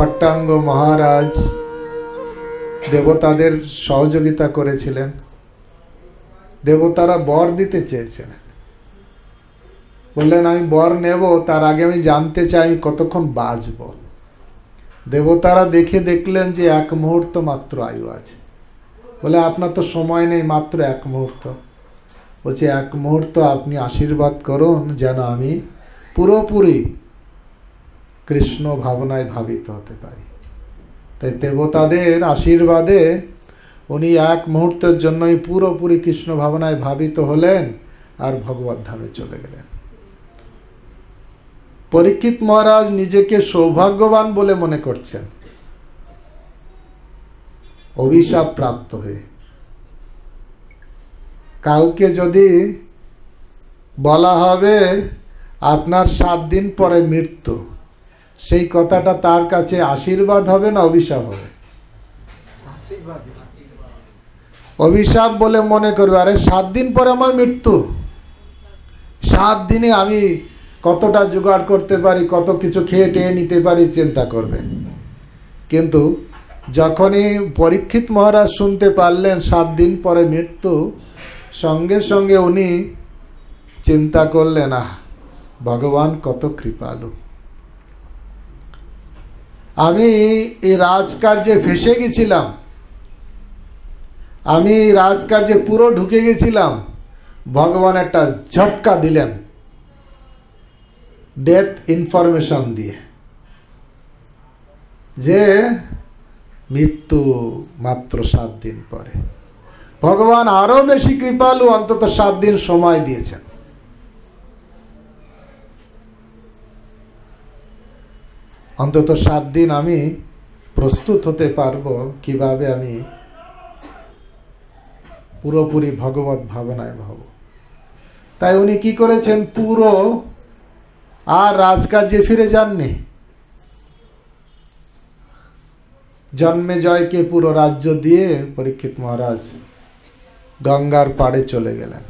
খট্টাঙ্গ মহারাজ দেবতাদের সহযোগিতা করেছিলেন দেবতারা বর দিতে চেয়েছিলেন বললেন আমি বর নেব তার আগে আমি জানতে চাই আমি কতক্ষণ বাঁচব দেবতারা দেখে দেখলেন যে এক মুহূর্ত মাত্র আয়ু আছে বলে আপনার তো সময় নেই মাত্র এক মুহূর্ত বলছে এক মুহূর্ত আপনি আশীর্বাদ করুন যেন আমি পুরোপুরি কৃষ্ণ ভাবনায় ভাবিত হতে পারি তাই দেবতাদের আশীর্বাদে উনি এক মুহূর্তের জন্যই পুরোপুরি কৃষ্ণ ভাবনায় ভাবিত হলেন আর ভগবত ধামে চলে গেলেন পরীক্ষিত মহারাজ নিজেকে সৌভাগ্যবান বলে মনে করছেন অভিশাপ প্রাপ্ত হয়ে কাউকে যদি বলা হবে আপনার সাত দিন পরে মৃত্যু সেই কথাটা তার কাছে আশীর্বাদ হবে না অভিশাপ হবে অভিশাপ বলে মনে করবে আরে সাত দিন পরে আমার মৃত্যু সাত দিনে আমি কতটা জোগাড় করতে পারি কত কিছু খেয়ে টেয়ে নিতে পারি চিন্তা করবে কিন্তু যখনই পরীক্ষিত মহারাজ শুনতে পারলেন সাত দিন পরে মৃত্যু সঙ্গে সঙ্গে উনি চিন্তা করলেন আহ ভগবান কত কৃপালু আমি এই রাজকার্যে ফেসে গেছিলাম আমি রাজকার্যে পুরো ঢুকে গেছিলাম ভগবান একটা ঝটকা দিলেন ডেথ ইনফরমেশন দিয়ে যে মৃত্যু মাত্র সাত দিন পরে ভগবান আরও বেশি কৃপালু অন্তত সাত দিন সময় দিয়েছেন অন্তত সাত দিন আমি প্রস্তুত হতে পারবো কিভাবে আমি পুরোপুরি ভগবত ভাবনায় ভাব তাই উনি কি করেছেন পুরো আর রাজকাজে ফিরে যাননি জন্মে জয়কে পুরো রাজ্য দিয়ে পরীক্ষিত মহারাজ গঙ্গার পাড়ে চলে গেলেন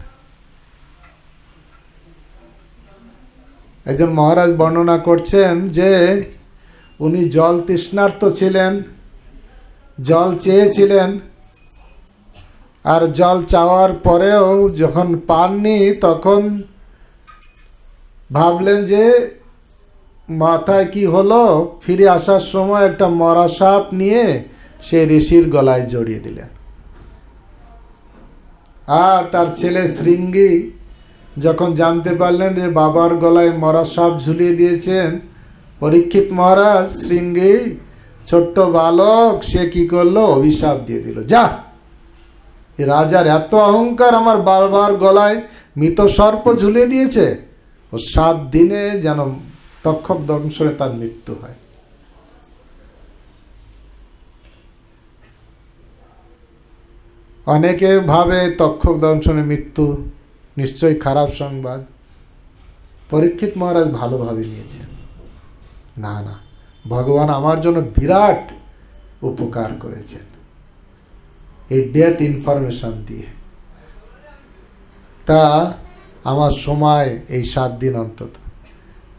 একজন মহারাজ বর্ণনা করছেন যে উনি জল তৃষ্ণার্থ ছিলেন জল চেয়েছিলেন আর জল চাওয়ার পরেও যখন পাননি তখন ভাবলেন যে মাথায় কি হলো ফিরে আসার সময় একটা মরা সাপ নিয়ে সেই ঋষির গলায় জড়িয়ে দিলেন আর তার ছেলে শৃঙ্গি যখন জানতে পারলেন যে বাবার গলায় মরা সাপ ঝুলিয়ে দিয়েছেন পরীক্ষিত মহারাজ শৃঙ্গে ছোট্ট বালক সে কি করলো অভিশাপ দিয়ে দিল যা রাজার এত অহংকার আমার বারবার গলায় মৃত সর্প ঝুলে দিয়েছে ও সাত দিনে যেন তক্ষক দংশনে তার মৃত্যু হয় অনেকে ভাবে তক্ষক দংশনে মৃত্যু নিশ্চয়ই খারাপ সংবাদ পরীক্ষিত মহারাজ ভালোভাবে নিয়েছেন না না ভগবান আমার জন্য বিরাট উপকার করেছেন এই ডেথ ইনফরমেশন দিয়ে তা আমার সময় এই সাত দিন অন্তত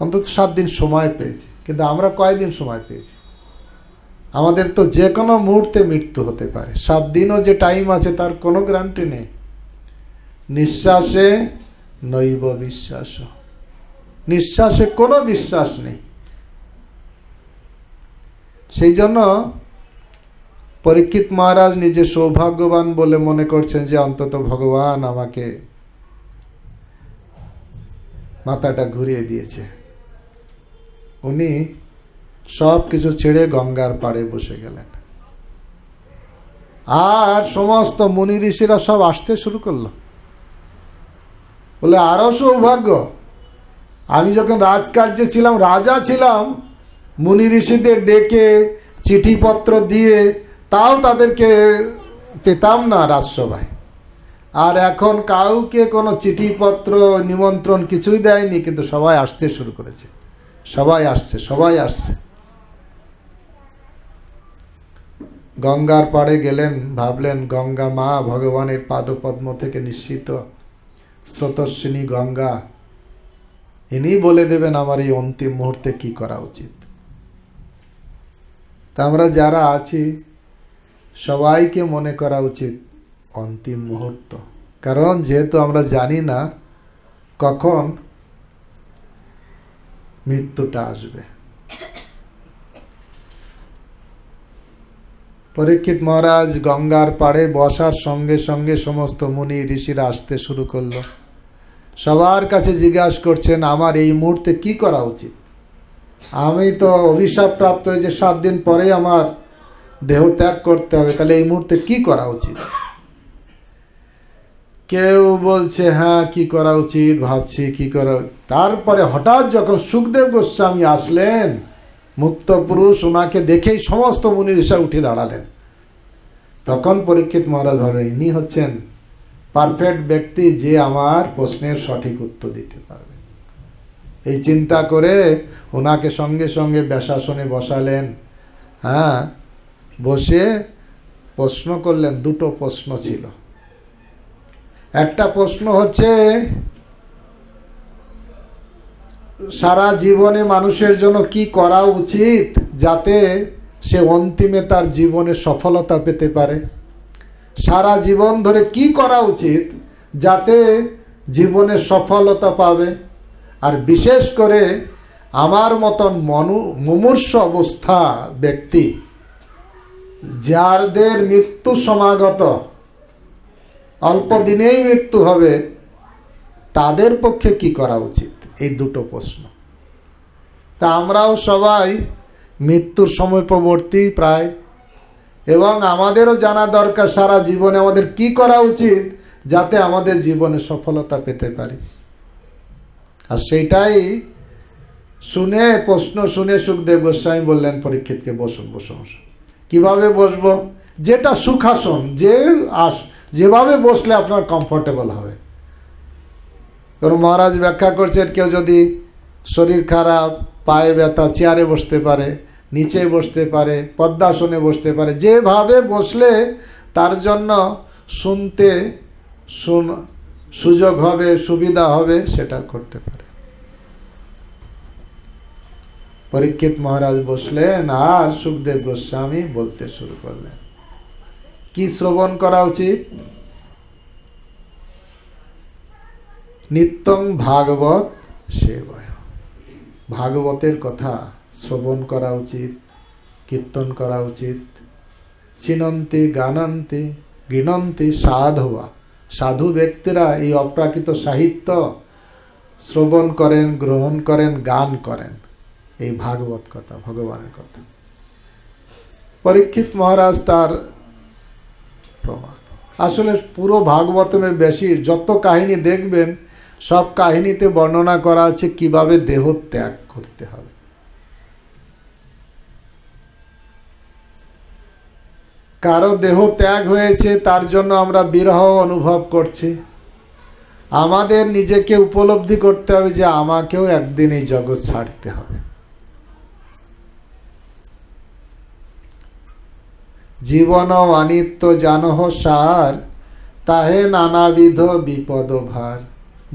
অন্তত সাত দিন সময় পেয়েছে কিন্তু আমরা কয়দিন সময় পেয়েছি আমাদের তো যে কোনো মুহূর্তে মৃত্যু হতে পারে সাত দিনও যে টাইম আছে তার কোনো গ্যারান্টি নেই নিঃশ্বাসে নৈব বিশ্বাস নিঃশ্বাসে কোনো বিশ্বাস নেই সেই জন্য পরীক্ষিত মহারাজ নিজে সৌভাগ্যবান বলে মনে করছেন যে অন্তত ভগবান আমাকে মাথাটা ঘুরিয়ে দিয়েছে উনি সব কিছু ছেড়ে গঙ্গার পাড়ে বসে গেলেন আর সমস্ত মুনি ঋষিরা সব আসতে শুরু করলো বলে আরও সৌভাগ্য আমি যখন রাজকার্যে ছিলাম রাজা ছিলাম মুনি ঋষিদের ডেকে চিঠিপত্র দিয়ে তাও তাদেরকে পেতাম না রাজসভায় আর এখন কাউকে কোনো চিঠিপত্র নিমন্ত্রণ কিছুই দেয়নি কিন্তু সবাই আসতে শুরু করেছে সবাই আসছে সবাই আসছে গঙ্গার পাড়ে গেলেন ভাবলেন গঙ্গা মা ভগবানের পাদপদ্ম থেকে নিশ্চিত স্রোতস্বিনী গঙ্গা ইনি বলে দেবেন আমার এই অন্তিম মুহূর্তে কি করা উচিত তা আমরা যারা আছি সবাইকে মনে করা উচিত অন্তিম মুহূর্ত কারণ যেহেতু আমরা জানি না কখন মৃত্যুটা আসবে পরীক্ষিত মহারাজ গঙ্গার পাড়ে বসার সঙ্গে সঙ্গে সমস্ত মুনি ঋষিরা আসতে শুরু করলো সবার কাছে জিজ্ঞাসা করছেন আমার এই মুহূর্তে কি করা উচিত আমি তো অভিশাপ প্রাপ্ত যে সাত দিন পরেই আমার দেহ ত্যাগ করতে হবে তাহলে এই মুহূর্তে কি করা উচিত কেউ বলছে হ্যাঁ কি করা উচিত ভাবছি কি করা তারপরে হঠাৎ যখন সুখদেব গোস্বামী আসলেন মুক্ত পুরুষ ওনাকে দেখেই সমস্ত মুনি ঋষা উঠে দাঁড়ালেন তখন পরীক্ষিত মহারাজ ভাবে ইনি হচ্ছেন পারফেক্ট ব্যক্তি যে আমার প্রশ্নের সঠিক উত্তর দিতে পারবে এই চিন্তা করে ওনাকে সঙ্গে সঙ্গে ব্যাসাসনে বসালেন হ্যাঁ বসে প্রশ্ন করলেন দুটো প্রশ্ন ছিল একটা প্রশ্ন হচ্ছে সারা জীবনে মানুষের জন্য কি করা উচিত যাতে সে অন্তিমে তার জীবনে সফলতা পেতে পারে সারা জীবন ধরে কি করা উচিত যাতে জীবনে সফলতা পাবে আর বিশেষ করে আমার মতন মনু মুমূর্ষ অবস্থা ব্যক্তি যাদের মৃত্যু সমাগত অল্প দিনেই মৃত্যু হবে তাদের পক্ষে কি করা উচিত এই দুটো প্রশ্ন তা আমরাও সবাই মৃত্যুর সময়পবর্তী প্রায় এবং আমাদেরও জানা দরকার সারা জীবনে আমাদের কি করা উচিত যাতে আমাদের জীবনে সফলতা পেতে পারি আর সেটাই শুনে প্রশ্ন শুনে সুখদেব গোস্বামী বললেন পরীক্ষিতকে বসুন বসুন কীভাবে বসব যেটা সুখাসন যে আস যেভাবে বসলে আপনার কমফোর্টেবল হবে কারণ মহারাজ ব্যাখ্যা করছেন কেউ যদি শরীর খারাপ পায়ে ব্যথা চেয়ারে বসতে পারে নিচে বসতে পারে পদ্মাসনে বসতে পারে যেভাবে বসলে তার জন্য শুনতে শুন সুযোগ হবে সুবিধা হবে সেটা করতে পারে পরীক্ষিত মহারাজ বসলেন আর সুখদেব গোস্বামী বলতে শুরু করলেন কি শ্রবণ করা উচিত নিত্যং ভাগবত সে ভাগবতের কথা শ্রবণ করা উচিত কীর্তন করা উচিত চিনন্তি গানন্তি গৃণন্তি সাধবা সাধু ব্যক্তিরা এই অপ্রাকৃত সাহিত্য শ্রবণ করেন গ্রহণ করেন গান করেন এই ভাগবত কথা ভগবানের কথা পরীক্ষিত মহারাজ তার প্রমাণ আসলে পুরো ভাগবতমে বেশি যত কাহিনী দেখবেন সব কাহিনীতে বর্ণনা করা আছে কিভাবে দেহ ত্যাগ করতে হবে কারো দেহ ত্যাগ হয়েছে তার জন্য আমরা বিরহ অনুভব করছি আমাদের নিজেকে উপলব্ধি করতে হবে যে আমাকেও একদিন এই জগৎ ছাড়তে হবে জীবন অনিত্য জানহ সার তাহে নানাবিধ বিপদ ভার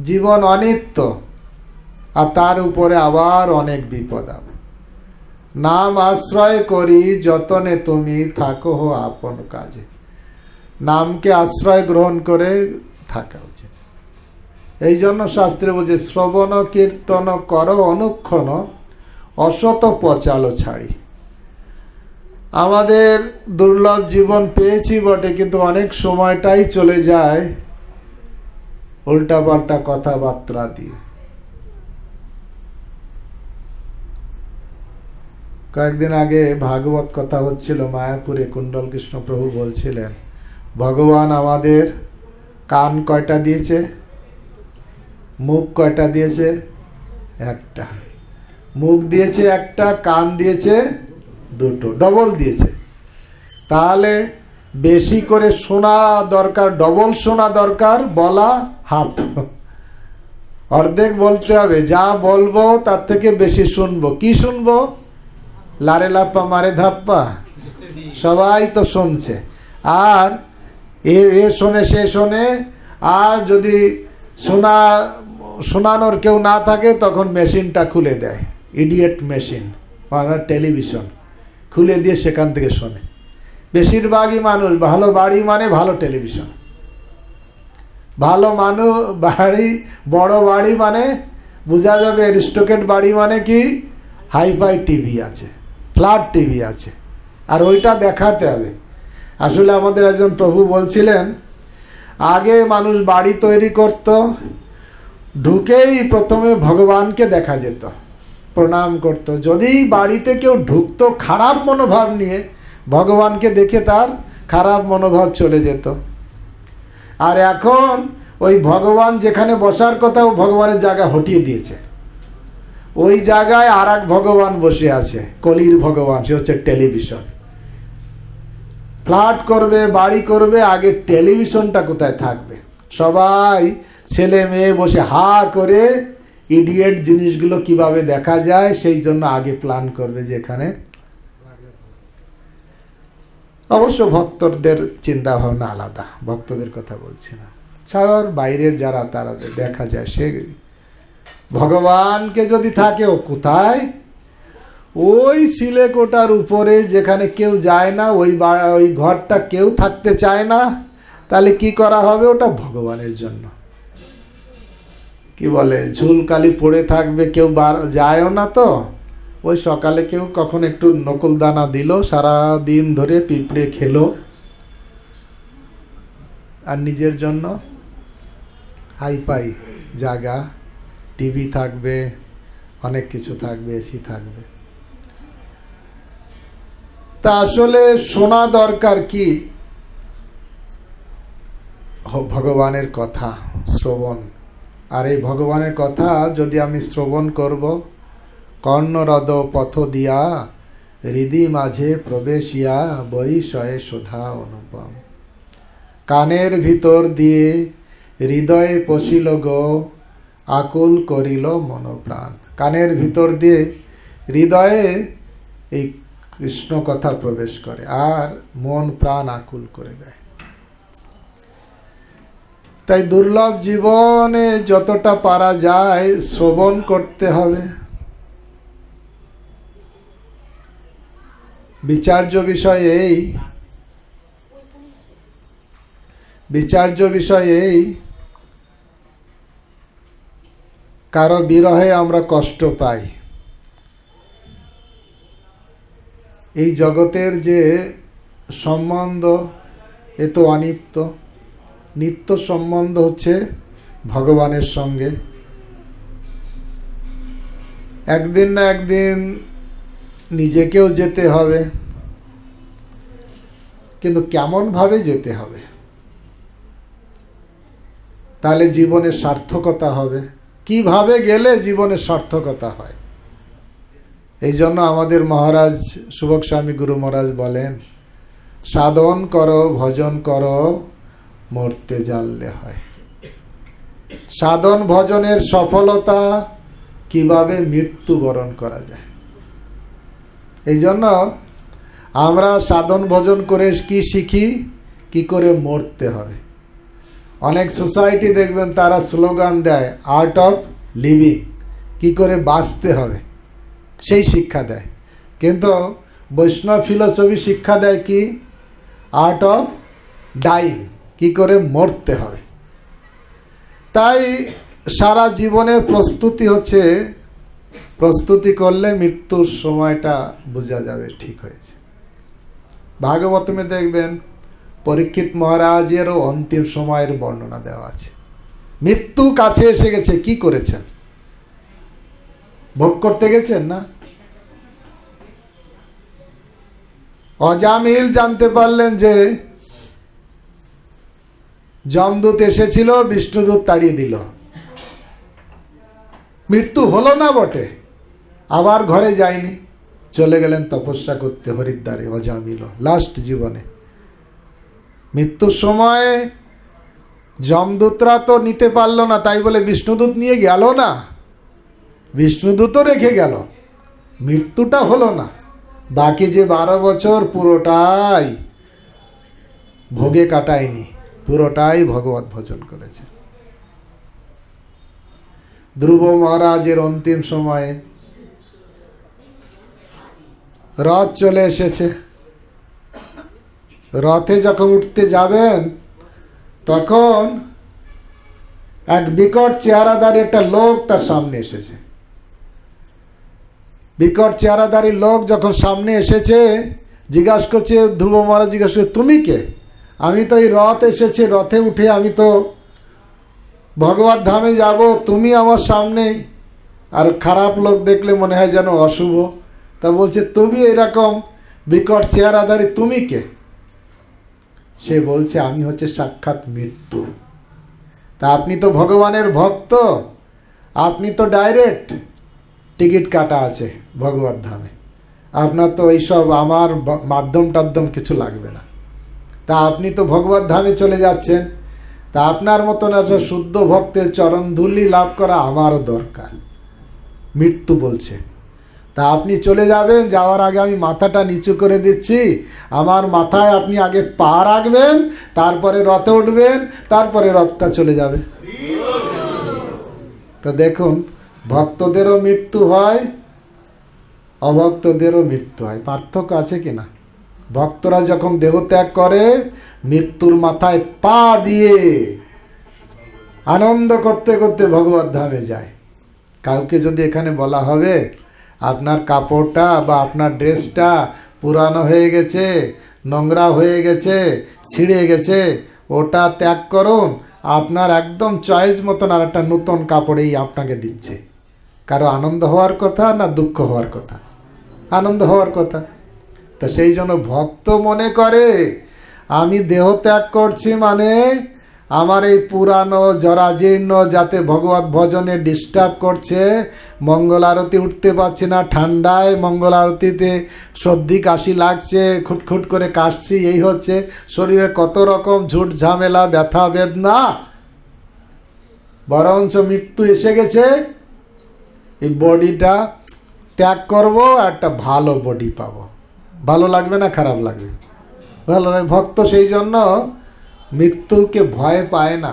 জীবন অনিত্য আর তার উপরে আবার অনেক বিপদ নাম আশ্রয় করি যতনে তুমি থাকো হো আপন কাজে নামকে আশ্রয় গ্রহণ করে থাকা উচিত এই জন্য শাস্ত্রে বলছে শ্রবণ কীর্তন কর অনুক্ষণ অসত পচালো ছাড়ি আমাদের দুর্লভ জীবন পেয়েছি বটে কিন্তু অনেক সময়টাই চলে যায় উল্টাপাল্টা কথাবার্তা দিয়ে কয়েকদিন আগে ভাগবত কথা হচ্ছিল মায়াপুরে কুণ্ডল কৃষ্ণ প্রভু বলছিলেন ভগবান আমাদের কান কয়টা দিয়েছে মুখ কয়টা দিয়েছে একটা মুখ দিয়েছে একটা কান দিয়েছে দুটো ডবল দিয়েছে তাহলে বেশি করে শোনা দরকার ডবল শোনা দরকার বলা হাফ অর্ধেক বলতে হবে যা বলবো তার থেকে বেশি শুনবো কি শুনবো লারে লাপ্পা মারে ধাপ্পা সবাই তো শুনছে আর এ এ শোনে সে শোনে আর যদি শোনা শোনানোর কেউ না থাকে তখন মেশিনটা খুলে দেয় ইডিয়েট মেশিন আর টেলিভিশন খুলে দিয়ে সেখান থেকে শোনে বেশিরভাগই মানুষ ভালো বাড়ি মানে ভালো টেলিভিশন ভালো মানুষ বাড়ি বড় বাড়ি মানে বোঝা যাবে রিস্টোকেট বাড়ি মানে কি হাইফাই টিভি আছে ফ্ল্যাট টিভি আছে আর ওইটা দেখাতে হবে আসলে আমাদের একজন প্রভু বলছিলেন আগে মানুষ বাড়ি তৈরি করত ঢুকেই প্রথমে ভগবানকে দেখা যেত প্রণাম করত যদি বাড়িতে কেউ ঢুকতো খারাপ মনোভাব নিয়ে ভগবানকে দেখে তার খারাপ মনোভাব চলে যেত আর এখন ওই ভগবান যেখানে বসার কথা ও ভগবানের জায়গা হটিয়ে দিয়েছে ওই জায়গায় আর ভগবান বসে আছে কলির ভগবান সে হচ্ছে টেলিভিশন ফ্ল্যাট করবে বাড়ি করবে আগে টেলিভিশনটা কোথায় থাকবে সবাই ছেলে মেয়ে বসে হা করে ইডিয়েট জিনিসগুলো কিভাবে দেখা যায় সেই জন্য আগে প্ল্যান করবে যে এখানে অবশ্য ভক্তদের চিন্তা ভাবনা আলাদা ভক্তদের কথা বলছি না ছাড়ার বাইরের যারা তারা দেখা যায় সে ভগবানকে যদি থাকে ও কোথায় ওই সিলেকোটার উপরে যেখানে কেউ যায় না ওই ওই ঘরটা কেউ থাকতে চায় না তাহলে কি করা হবে ওটা ভগবানের জন্য কি বলে ঝুলকালি পড়ে থাকবে কেউ বার যায়ও না তো ওই সকালে কেউ কখন একটু নকল দানা দিল সারা দিন ধরে পিঁপড়ে খেলো আর নিজের জন্য হাই পাই জায়গা টিভি থাকবে অনেক কিছু থাকবে এসি থাকবে তা আসলে শোনা দরকার কি ভগবানের কথা শ্রবণ আর এই ভগবানের কথা যদি আমি শ্রবণ করব কর্ণরদ পথ দিয়া হৃদি মাঝে প্রবেশিয়া বরিশয়ে সোধা অনুপম কানের ভিতর দিয়ে হৃদয়ে পশিল গো আকুল করিল মনপ্রাণ কানের ভিতর দিয়ে হৃদয়ে এই কৃষ্ণ কথা প্রবেশ করে আর মন প্রাণ আকুল করে দেয় তাই দুর্লভ জীবনে যতটা পারা যায় শ্রবণ করতে হবে বিচার্য বিষয় এই বিচার্য বিষয় এই কারো বিরহে আমরা কষ্ট পাই এই জগতের যে সম্বন্ধ এ তো অনিত্য নিত্য সম্বন্ধ হচ্ছে ভগবানের সঙ্গে একদিন না একদিন নিজেকেও যেতে হবে কিন্তু কেমনভাবে যেতে হবে তাহলে জীবনে সার্থকতা হবে কিভাবে গেলে জীবনের সার্থকতা হয় এই জন্য আমাদের মহারাজ সুভক স্বামী গুরু মহারাজ বলেন সাধন করো ভজন করো মরতে জানলে হয় সাধন ভজনের সফলতা কিভাবে মৃত্যুবরণ করা যায় এই জন্য আমরা সাধন ভজন করে কি শিখি কি করে মরতে হবে অনেক সোসাইটি দেখবেন তারা স্লোগান দেয় আর্ট অফ লিভিং কি করে বাঁচতে হবে সেই শিক্ষা দেয় কিন্তু বৈষ্ণব ফিলোসফি শিক্ষা দেয় কি আর্ট অফ ডাইং কি করে মরতে হবে তাই সারা জীবনে প্রস্তুতি হচ্ছে প্রস্তুতি করলে মৃত্যুর সময়টা বোঝা যাবে ঠিক হয়েছে ভাগবতমে দেখবেন পরীক্ষিত মহারাজেরও অন্তিম সময়ের বর্ণনা দেওয়া আছে মৃত্যু কাছে এসে গেছে কি করেছেন ভোগ করতে গেছেন না অজামিল জানতে পারলেন যে যমদূত এসেছিল বিষ্ণুদূত তাড়িয়ে দিল মৃত্যু হলো না বটে আবার ঘরে যায়নি চলে গেলেন তপস্যা করতে হরিদ্বারে অজামিল লাস্ট জীবনে মৃত্যুর সময় যমদূতরা তো নিতে পারল না তাই বলে বিষ্ণুদূত নিয়ে গেল না বিষ্ণুদূতও রেখে গেল মৃত্যুটা হলো না বাকি যে বারো বছর পুরোটাই ভোগে কাটায়নি পুরোটাই ভগবত ভজন করেছে ধ্রুব মহারাজের অন্তিম সময়ে রথ চলে এসেছে রথে যখন উঠতে যাবেন তখন এক বিকট চেহারাদারি একটা লোক তার সামনে এসেছে বিকট চেহারাদারি লোক যখন সামনে এসেছে জিজ্ঞাসা করছে ধ্রুব মহারাজ জিজ্ঞাসা করছে তুমি কে আমি তো এই রথ এসেছে রথে উঠে আমি তো ভগবত ধামে যাব তুমি আমার সামনেই আর খারাপ লোক দেখলে মনে হয় যেন অশুভ তা বলছে তুমি এরকম বিকট চেহারাধারী তুমি কে সে বলছে আমি হচ্ছে সাক্ষাৎ মৃত্যু তা আপনি তো ভগবানের ভক্ত আপনি তো ডাইরেক্ট টিকিট কাটা আছে ভগবত ধামে আপনার তো এইসব আমার মাধ্যম টাধ্যম কিছু লাগবে না তা আপনি তো ভগবত ধামে চলে যাচ্ছেন তা আপনার মতন একটা শুদ্ধ ভক্তের চরণ ধুলি লাভ করা আমারও দরকার মৃত্যু বলছে তা আপনি চলে যাবেন যাওয়ার আগে আমি মাথাটা নিচু করে দিচ্ছি আমার মাথায় আপনি আগে পা রাখবেন তারপরে রথে উঠবেন তারপরে রথটা চলে যাবে তা দেখুন ভক্তদেরও মৃত্যু হয় অভক্তদেরও মৃত্যু হয় পার্থক্য আছে কি না ভক্তরা যখন দেহত্যাগ করে মৃত্যুর মাথায় পা দিয়ে আনন্দ করতে করতে ভগবত ধামে যায় কাউকে যদি এখানে বলা হবে আপনার কাপড়টা বা আপনার ড্রেসটা পুরানো হয়ে গেছে নোংরা হয়ে গেছে ছিঁড়ে গেছে ওটা ত্যাগ করুন আপনার একদম চয়েস মতন আর একটা নতুন কাপড়েই আপনাকে দিচ্ছে কারো আনন্দ হওয়ার কথা না দুঃখ হওয়ার কথা আনন্দ হওয়ার কথা তা সেই জন্য ভক্ত মনে করে আমি দেহ ত্যাগ করছি মানে আমার এই পুরানো জরাজীর্ণ যাতে ভগবত ভজনে ডিস্টার্ব করছে মঙ্গল আরতি উঠতে পারছি না ঠান্ডায় মঙ্গল আরতিতে সর্দি কাশি লাগছে খুটখুট করে কাশছি এই হচ্ছে শরীরে কত রকম ঝুট ঝামেলা ব্যথা বেদনা বরঞ্চ মৃত্যু এসে গেছে এই বডিটা ত্যাগ করব একটা ভালো বডি পাবো ভালো লাগবে না খারাপ লাগবে ভালো ভক্ত সেই জন্য মৃত্যুকে ভয় পায় না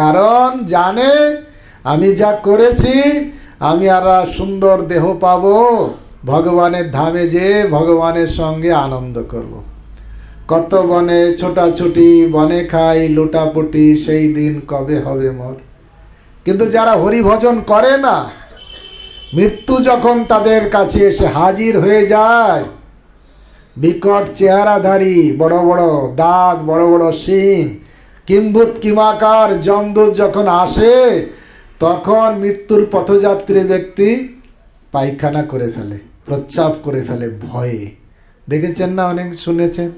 কারণ জানে আমি যা করেছি আমি আর সুন্দর দেহ পাব ভগবানের ধামে যে ভগবানের সঙ্গে আনন্দ করব। কত বনে ছোটাছুটি বনে খাই লোটাপটি সেই দিন কবে হবে মোর কিন্তু যারা হরিভজন করে না মৃত্যু যখন তাদের কাছে এসে হাজির হয়ে যায় বিকট চেহারাধারী বড় বড় দাঁত বড় বড় শিং কিম্বুত কিমাকার যমদূত যখন আসে তখন মৃত্যুর পথযাত্রী ব্যক্তি পায়খানা করে ফেলে প্রচ্ছাপ করে ফেলে ভয়ে দেখেছেন না অনেক শুনেছেন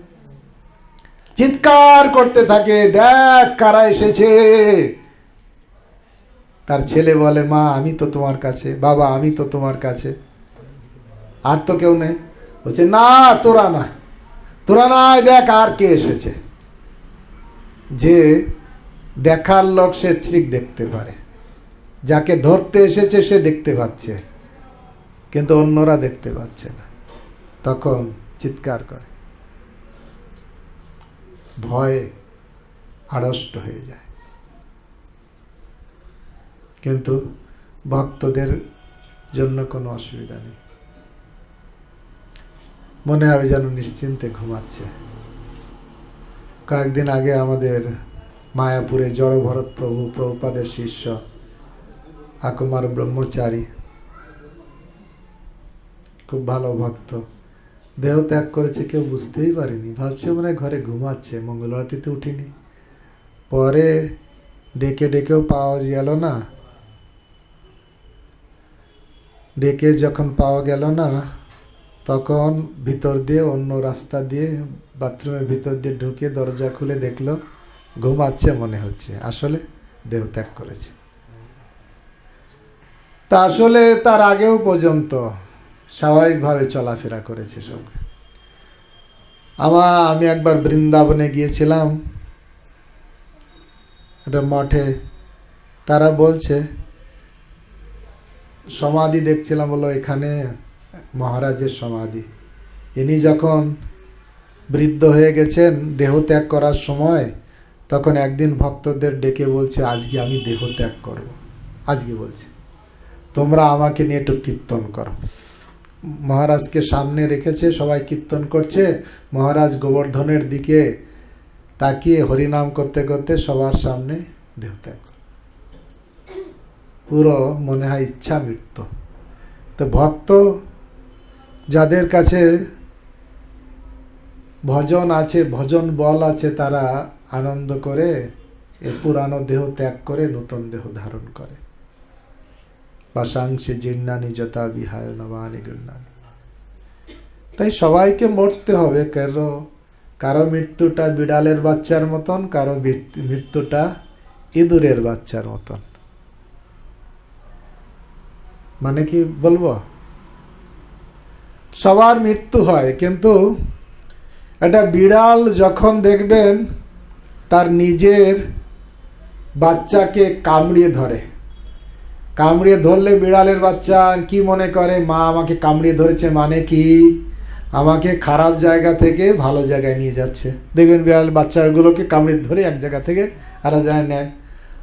চিৎকার করতে থাকে দেখ কারা এসেছে তার ছেলে বলে মা আমি তো তোমার কাছে বাবা আমি তো তোমার কাছে আর তো কেউ নেই বলছে না তোরা না তোরা নাই দেখ আর কে এসেছে যে দেখার লোক সে ঠিক দেখতে পারে যাকে ধরতে এসেছে সে দেখতে পাচ্ছে কিন্তু অন্যরা দেখতে পাচ্ছে না তখন চিৎকার করে ভয়ে আড়ষ্ট হয়ে যায় কিন্তু ভক্তদের জন্য কোনো অসুবিধা নেই মনে হবে যেন নিশ্চিন্তে ঘুমাচ্ছে কয়েকদিন আগে আমাদের মায়াপুরে জড় ভরত প্রভু প্রভুপাদের শিষ্য আকুমার ব্রহ্মচারী খুব ভালো ভক্ত দেহ ত্যাগ করেছে কেউ বুঝতেই পারেনি ভাবছে মনে ঘরে ঘুমাচ্ছে মঙ্গলবারতিতে উঠিনি পরে ডেকে ডেকেও পাওয়া গেল না ডেকে যখন পাওয়া গেল না তখন ভিতর দিয়ে অন্য রাস্তা দিয়ে বাথরুমের ভিতর দিয়ে ঢুকে দরজা খুলে দেখলো ঘুমাচ্ছে মনে হচ্ছে আসলে দেহ ত্যাগ করেছে তা আসলে তার আগেও পর্যন্ত স্বাভাবিকভাবে চলাফেরা করেছে সব আমার আমি একবার বৃন্দাবনে গিয়েছিলাম একটা মঠে তারা বলছে সমাধি দেখছিলাম বলো এখানে মহারাজের সমাধি ইনি যখন বৃদ্ধ হয়ে গেছেন দেহ ত্যাগ করার সময় তখন একদিন ভক্তদের ডেকে বলছে আজকে আমি দেহ ত্যাগ করব আজকে বলছে তোমরা আমাকে নিয়ে একটু কীর্তন করো মহারাজকে সামনে রেখেছে সবাই কীর্তন করছে মহারাজ গোবর্ধনের দিকে তাকিয়ে হরিনাম করতে করতে সবার সামনে দেহ ত্যাগ পুরো মনে হয় ইচ্ছা মৃত্যু তো ভক্ত যাদের কাছে ভজন আছে ভজন বল আছে তারা আনন্দ করে এ পুরানো দেহ ত্যাগ করে নতুন দেহ ধারণ করে পাশাংশে জীর্ণানি যথা বিহায় নবানি গীর্ণানি তাই সবাইকে মরতে হবে কেন কারো মৃত্যুটা বিড়ালের বাচ্চার মতন কারো মৃত্যুটা ইঁদুরের বাচ্চার মতন মানে কি বলবো সবার মৃত্যু হয় কিন্তু একটা বিড়াল যখন দেখবেন তার নিজের বাচ্চাকে কামড়িয়ে ধরে কামড়িয়ে ধরলে বিড়ালের বাচ্চা কি মনে করে মা আমাকে কামড়িয়ে ধরেছে মানে কি আমাকে খারাপ জায়গা থেকে ভালো জায়গায় নিয়ে যাচ্ছে দেখবেন বিড়াল বাচ্চাগুলোকে কামড়ে ধরে এক জায়গা থেকে আর জায়গায় নেয়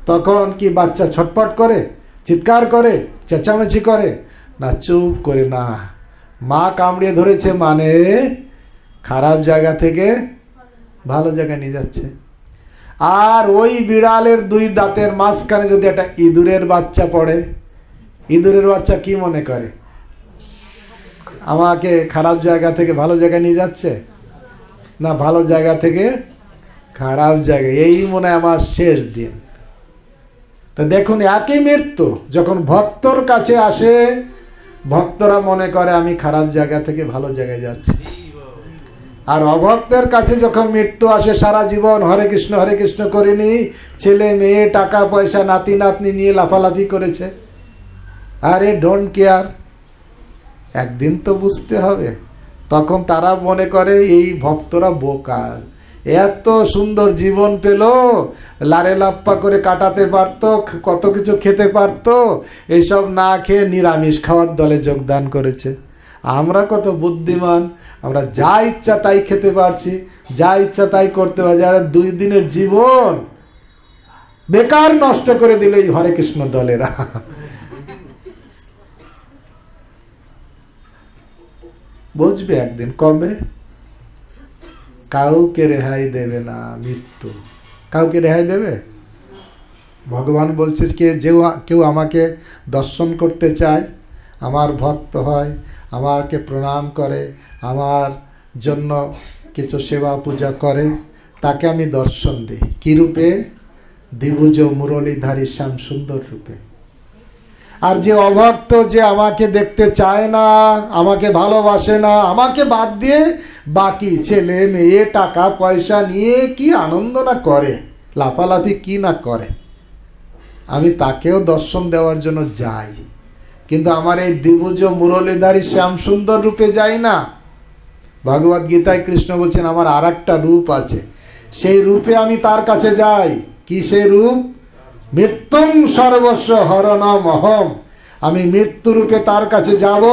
তখন কি বাচ্চা ছটপট করে চিৎকার করে চেঁচামেচি করে না চুপ করে না মা কামড়িয়ে ধরেছে মানে খারাপ জায়গা থেকে ভালো জায়গায় নিয়ে যাচ্ছে আর ওই বিড়ালের দুই দাঁতের মাঝখানে যদি একটা ইঁদুরের বাচ্চা পড়ে ইঁদুরের বাচ্চা কি মনে করে আমাকে খারাপ জায়গা থেকে ভালো জায়গায় নিয়ে যাচ্ছে না ভালো জায়গা থেকে খারাপ জায়গা এই মনে আমার শেষ দিন তো দেখুন একই মৃত্যু যখন ভক্তর কাছে আসে ভক্তরা মনে করে আমি খারাপ জায়গা থেকে ভালো জায়গায় যাচ্ছি আর অভক্তের কাছে যখন মৃত্যু আসে সারা জীবন হরে কৃষ্ণ হরে কৃষ্ণ করিনি ছেলে মেয়ে টাকা পয়সা নাতি নাতনি নিয়ে লাফালাফি করেছে আরে ডোন্ট কেয়ার একদিন তো বুঝতে হবে তখন তারা মনে করে এই ভক্তরা বোকার এত সুন্দর জীবন পেল লারে লাপ্পা করে কাটাতে পারত কত কিছু খেতে পারত এইসব না খেয়ে নিরামিষ খাওয়ার দলে যোগদান করেছে আমরা কত বুদ্ধিমান আমরা যা ইচ্ছা তাই খেতে পারছি যা ইচ্ছা তাই করতে পারছি আর দুই দিনের জীবন বেকার নষ্ট করে দিল এই হরে কৃষ্ণ দলেরা বুঝবে একদিন কবে কাউকে রেহাই দেবে না মৃত্যু কাউকে রেহাই দেবে ভগবান বলছে কে যে কেউ আমাকে দর্শন করতে চায় আমার ভক্ত হয় আমাকে প্রণাম করে আমার জন্য কিছু সেবা পূজা করে তাকে আমি দর্শন দিই কী রূপে মুরলীধারী শ্যাম সুন্দর রূপে আর যে অভক্ত যে আমাকে দেখতে চায় না আমাকে ভালোবাসে না আমাকে বাদ দিয়ে বাকি ছেলে মেয়ে টাকা পয়সা নিয়ে কি আনন্দ না করে লাফালাফি কি না করে আমি তাকেও দর্শন দেওয়ার জন্য যাই কিন্তু আমার এই দ্বিভুজ মুরলীধারী শ্যাম সুন্দর রূপে যাই না ভগবত গীতায় কৃষ্ণ বলছেন আমার আর রূপ আছে সেই রূপে আমি তার কাছে যাই কি সেই রূপ মৃত্যুম সর্বস্ব হরণম অহম আমি মৃত্যুরূপে তার কাছে যাব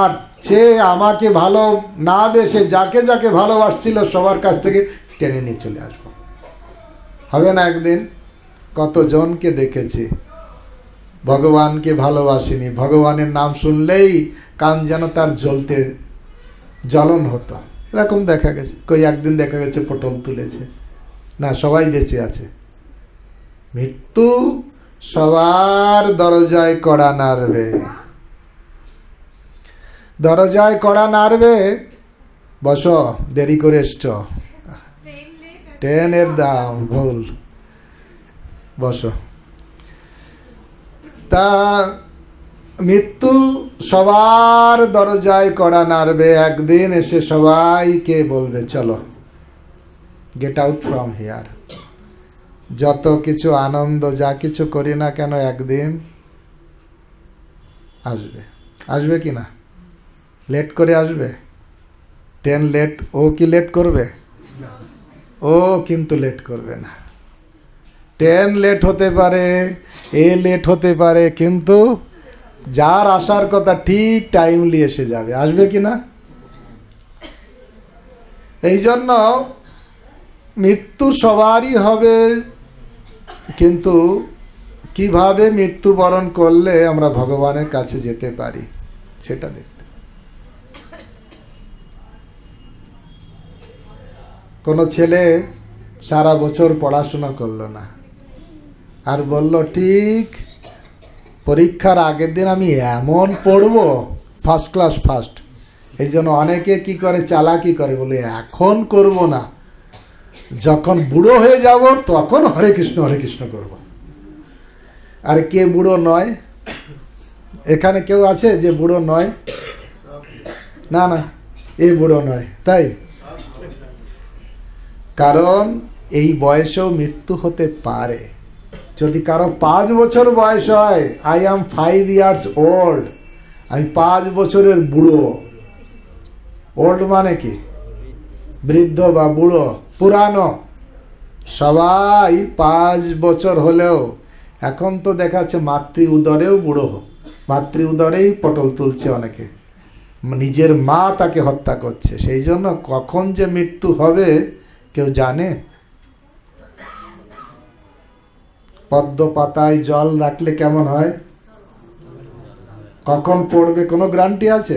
আর সে আমাকে ভালো না বেসে যাকে যাকে ভালোবাসছিল সবার কাছ থেকে টেনে নিয়ে চলে আসবো হবে না একদিন কতজনকে দেখেছি ভগবানকে ভালোবাসিনি ভগবানের নাম শুনলেই কান যেন তার জ্বলতে জ্বলন হতো এরকম দেখা গেছে কই একদিন দেখা গেছে পটল তুলেছে না সবাই বেঁচে আছে মৃত্যু সবার দরজায় কড়া নাড়বে দরজায় কড়া নাড়বে বস দেরি করে এসছ ট্রেনের দাম ভুল বস তা মৃত্যু সবার দরজায় কড়া নাড়বে একদিন এসে সবাইকে বলবে চলো গেট আউট ফ্রম হেয়ার যত কিছু আনন্দ যা কিছু করি না কেন একদিন আসবে আসবে কি না লেট করে আসবে ট্রেন লেট ও কি লেট করবে ও কিন্তু লেট করবে না ট্রেন লেট হতে পারে এ লেট হতে পারে কিন্তু যার আসার কথা ঠিক টাইমলি এসে যাবে আসবে কি না এই জন্য মৃত্যু সবারই হবে কিন্তু কিভাবে মৃত্যুবরণ করলে আমরা ভগবানের কাছে যেতে পারি সেটা দেখতে কোনো ছেলে সারা বছর পড়াশোনা করলো না আর বলল ঠিক পরীক্ষার আগের দিন আমি এমন পড়ব ফার্স্ট ক্লাস ফার্স্ট এই জন্য অনেকে কি করে চালাকি করে বলে এখন করব না যখন বুড়ো হয়ে যাব তখন হরে কৃষ্ণ হরে কৃষ্ণ করব আর কে বুড়ো নয় এখানে কেউ আছে যে বুড়ো নয় না না এ বুড়ো নয় তাই কারণ এই বয়সেও মৃত্যু হতে পারে যদি কারো পাঁচ বছর বয়স হয় I am five years old আমি পাঁচ বছরের বুড়ো ওল্ড মানে কি বৃদ্ধ বা বুড়ো পুরানো সবাই পাঁচ বছর হলেও এখন তো দেখা যাচ্ছে মাতৃ উদরেও বুড়ো মাতৃ উদরেই পটল তুলছে অনেকে নিজের মা তাকে হত্যা করছে সেই জন্য কখন যে মৃত্যু হবে কেউ জানে পদ্ম পাতায় জল রাখলে কেমন হয় কখন পড়বে কোনো গ্যারান্টি আছে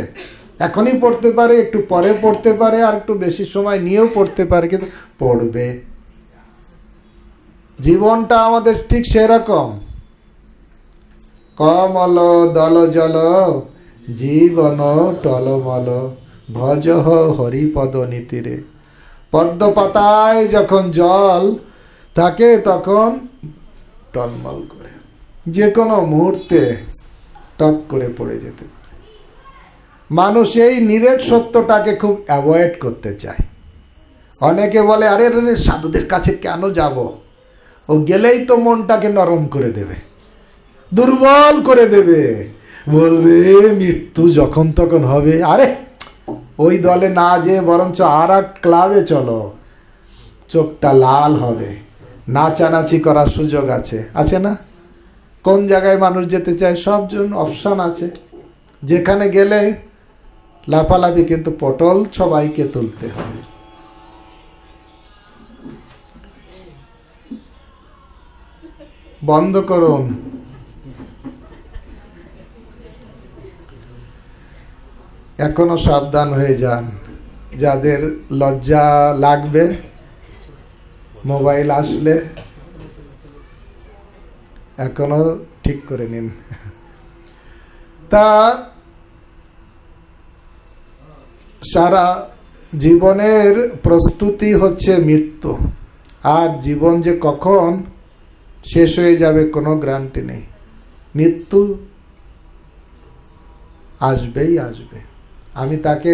এখনই পড়তে পারে একটু পরে পড়তে পারে আর একটু বেশি সময় নিয়েও পড়তে পারে কিন্তু পড়বে জীবনটা আমাদের ঠিক সেরকম কমল দল জল জীবন টলমল ভজহ হরিপদ নীতিরে পদ্ম পাতায় যখন জল থাকে তখন টলমল করে যে কোনো মুহূর্তে টপ করে পড়ে যেতে পারে মানুষ এই নিরেট সত্যটাকে খুব অ্যাভয়েড করতে চায় অনেকে বলে আরে রে সাধুদের কাছে কেন যাব ও গেলেই তো মনটাকে নরম করে দেবে দুর্বল করে দেবে বলবে মৃত্যু যখন তখন হবে আরে ওই দলে না যে বরঞ্চ আর আট ক্লাবে চলো চোখটা লাল হবে নাচানাচি করার সুযোগ আছে আছে না কোন জায়গায় মানুষ যেতে চায় সব অপশান আছে যেখানে গেলে লাফালাফি কিন্তু পটল সবাইকে তুলতে হবে বন্ধ করুন এখনো সাবধান হয়ে যান যাদের লজ্জা লাগবে মোবাইল আসলে এখনো ঠিক করে নিন তা সারা জীবনের প্রস্তুতি হচ্ছে মৃত্যু আর জীবন যে কখন শেষ হয়ে যাবে কোনো গ্রান্টি নেই মৃত্যু আসবেই আসবে আমি তাকে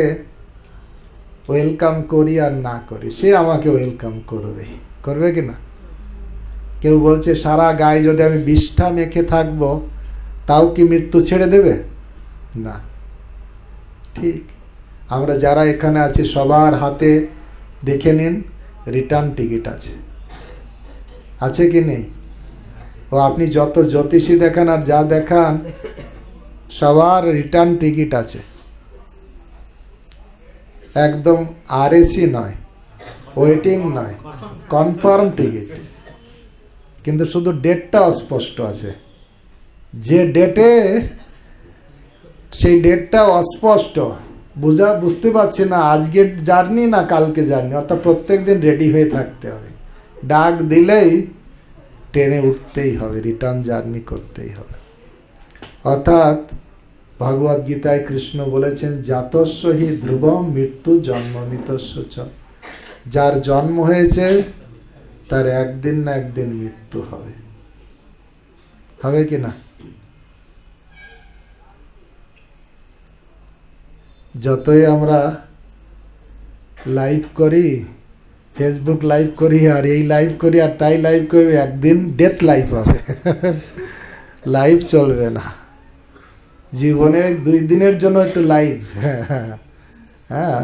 ওয়েলকাম করি আর না করি সে আমাকে ওয়েলকাম করবে করবে কি না কেউ বলছে সারা গায়ে যদি আমি বিষ্ঠা মেখে থাকবো তাও কি মৃত্যু ছেড়ে দেবে না ঠিক আমরা যারা এখানে আছি সবার হাতে দেখে নিন রিটার্ন টিকিট আছে আছে কি নেই ও আপনি যত জ্যোতিষী দেখান আর যা দেখান সবার রিটার্ন টিকিট আছে একদম আরএসি নয় ওয়েটিং নয় কনফার্ম টিকিট কিন্তু শুধু ডেটটা অস্পষ্ট আছে যে ডেটে সেই ডেটটা অস্পষ্ট বোঝা বুঝতে পারছি না আজকে জার্নি না কালকে জার্নি অর্থাৎ প্রত্যেক দিন রেডি হয়ে থাকতে হবে ডাক দিলেই ট্রেনে উঠতেই হবে রিটার্ন জার্নি করতেই হবে অর্থাৎ ভগবদ গীতায় কৃষ্ণ বলেছেন জাতস্য হি ধ্রুব মৃত্যু জন্ম চ যার জন্ম হয়েছে তার একদিন না একদিন মৃত্যু হবে হবে কি না যতই আমরা লাইভ করি ফেসবুক লাইভ করি আর এই লাইভ করি আর তাই লাইভ করি একদিন ডেথ লাইভ হবে লাইভ চলবে না জীবনে দুই দিনের জন্য একটু লাইভ হ্যাঁ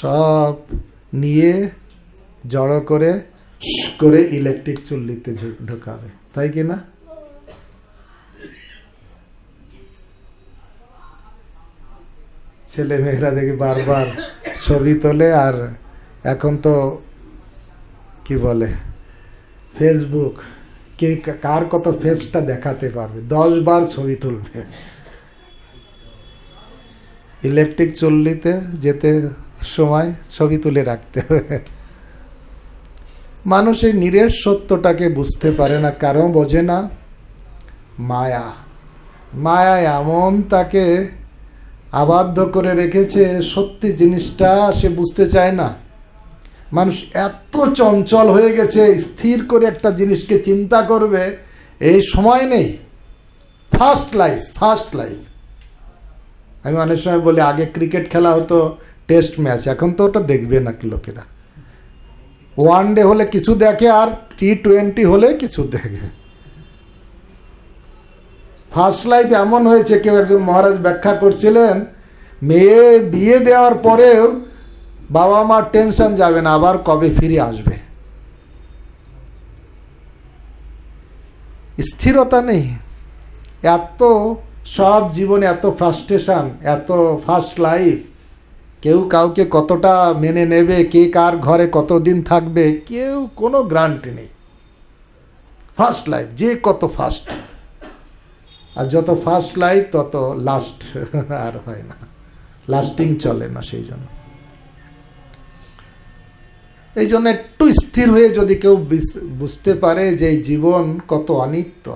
সব নিয়ে জড়ো করে করে ইলেকট্রিক চুল্লিতে ঢোকাবে তাই কি না ছেলেমেয়েরা দেখি বারবার ছবি তোলে আর এখন তো কি বলে ফেসবুক কে কার কত ফেসটা দেখাতে পারবে দশ বার ছবি তুলবে ইলেকট্রিক চল্লিতে যেতে সময় ছবি তুলে রাখতে হবে মানুষ এই নিরের সত্যটাকে বুঝতে পারে না কারণ বোঝে না মায়া মায়া এমন তাকে আবাধ্য করে রেখেছে সত্যি জিনিসটা সে বুঝতে চায় না মানুষ এত চঞ্চল হয়ে গেছে স্থির করে একটা জিনিসকে চিন্তা করবে এই সময় নেই ফার্স্ট লাইফ ফার্স্ট লাইফ আমি অনেক সময় বলি আগে ক্রিকেট খেলা হতো টেস্ট ম্যাচ এখন তো ওটা দেখবে না লোকেরা ওয়ান ডে হলে কিছু দেখে আর টি টোয়েন্টি হলে কিছু দেখে ফার্স্ট লাইফ এমন হয়েছে কেউ একজন মহারাজ ব্যাখ্যা করছিলেন মেয়ে বিয়ে দেওয়ার পরেও বাবা মার টেনশন যাবে না আবার কবে ফিরে আসবে স্থিরতা নেই এত সব জীবনে এত ফ্রাস্ট্রেশন এত ফার্স্ট লাইফ কেউ কাউকে কতটা মেনে নেবে কে কার ঘরে কতদিন থাকবে কেউ কোনো গ্রান্ট নেই ফার্স্ট লাইফ যে কত ফার্স্ট আর যত ফার্স্ট লাইফ তত লাস্ট আর হয় না লাস্টিং চলে না সেই জন্য এই জন্য একটু স্থির হয়ে যদি কেউ বুঝতে পারে যে জীবন কত অনিত্য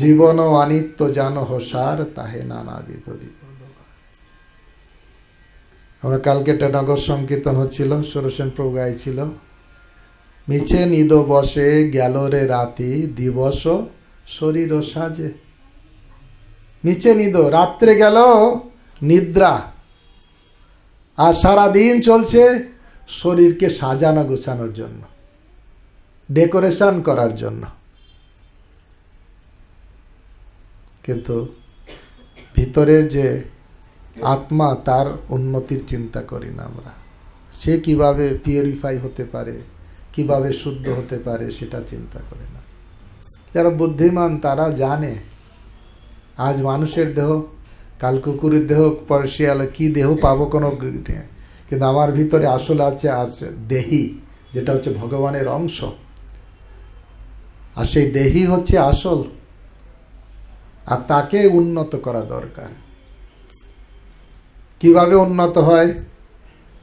জীবন ও অনিত্য যেন হোসার তাহে নানা বিপদ আমরা কালকে একটা নগর সংকীর্তন হচ্ছিল সুরসেন প্রভু গাইছিল ছিল মিছে নিদ বসে গেল রে রাতি দিবস শরীর সাজে মিছে নিদ রাত্রে গেল নিদ্রা আর সারা দিন চলছে শরীরকে সাজানো গোছানোর জন্য ডেকোরেশন করার জন্য কিন্তু ভিতরের যে আত্মা তার উন্নতির চিন্তা করি না আমরা সে কিভাবে পিউরিফাই হতে পারে কিভাবে শুদ্ধ হতে পারে সেটা চিন্তা করে না যারা বুদ্ধিমান তারা জানে আজ মানুষের দেহ কাল কুকুরের দেহ পার্সিয়াল কি দেহ পাবো কোনো কিন্তু আমার ভিতরে আসলে আছে আজ দেহি যেটা হচ্ছে ভগবানের অংশ আর সেই দেহি হচ্ছে আসল আর তাকে উন্নত করা দরকার কিভাবে উন্নত হয়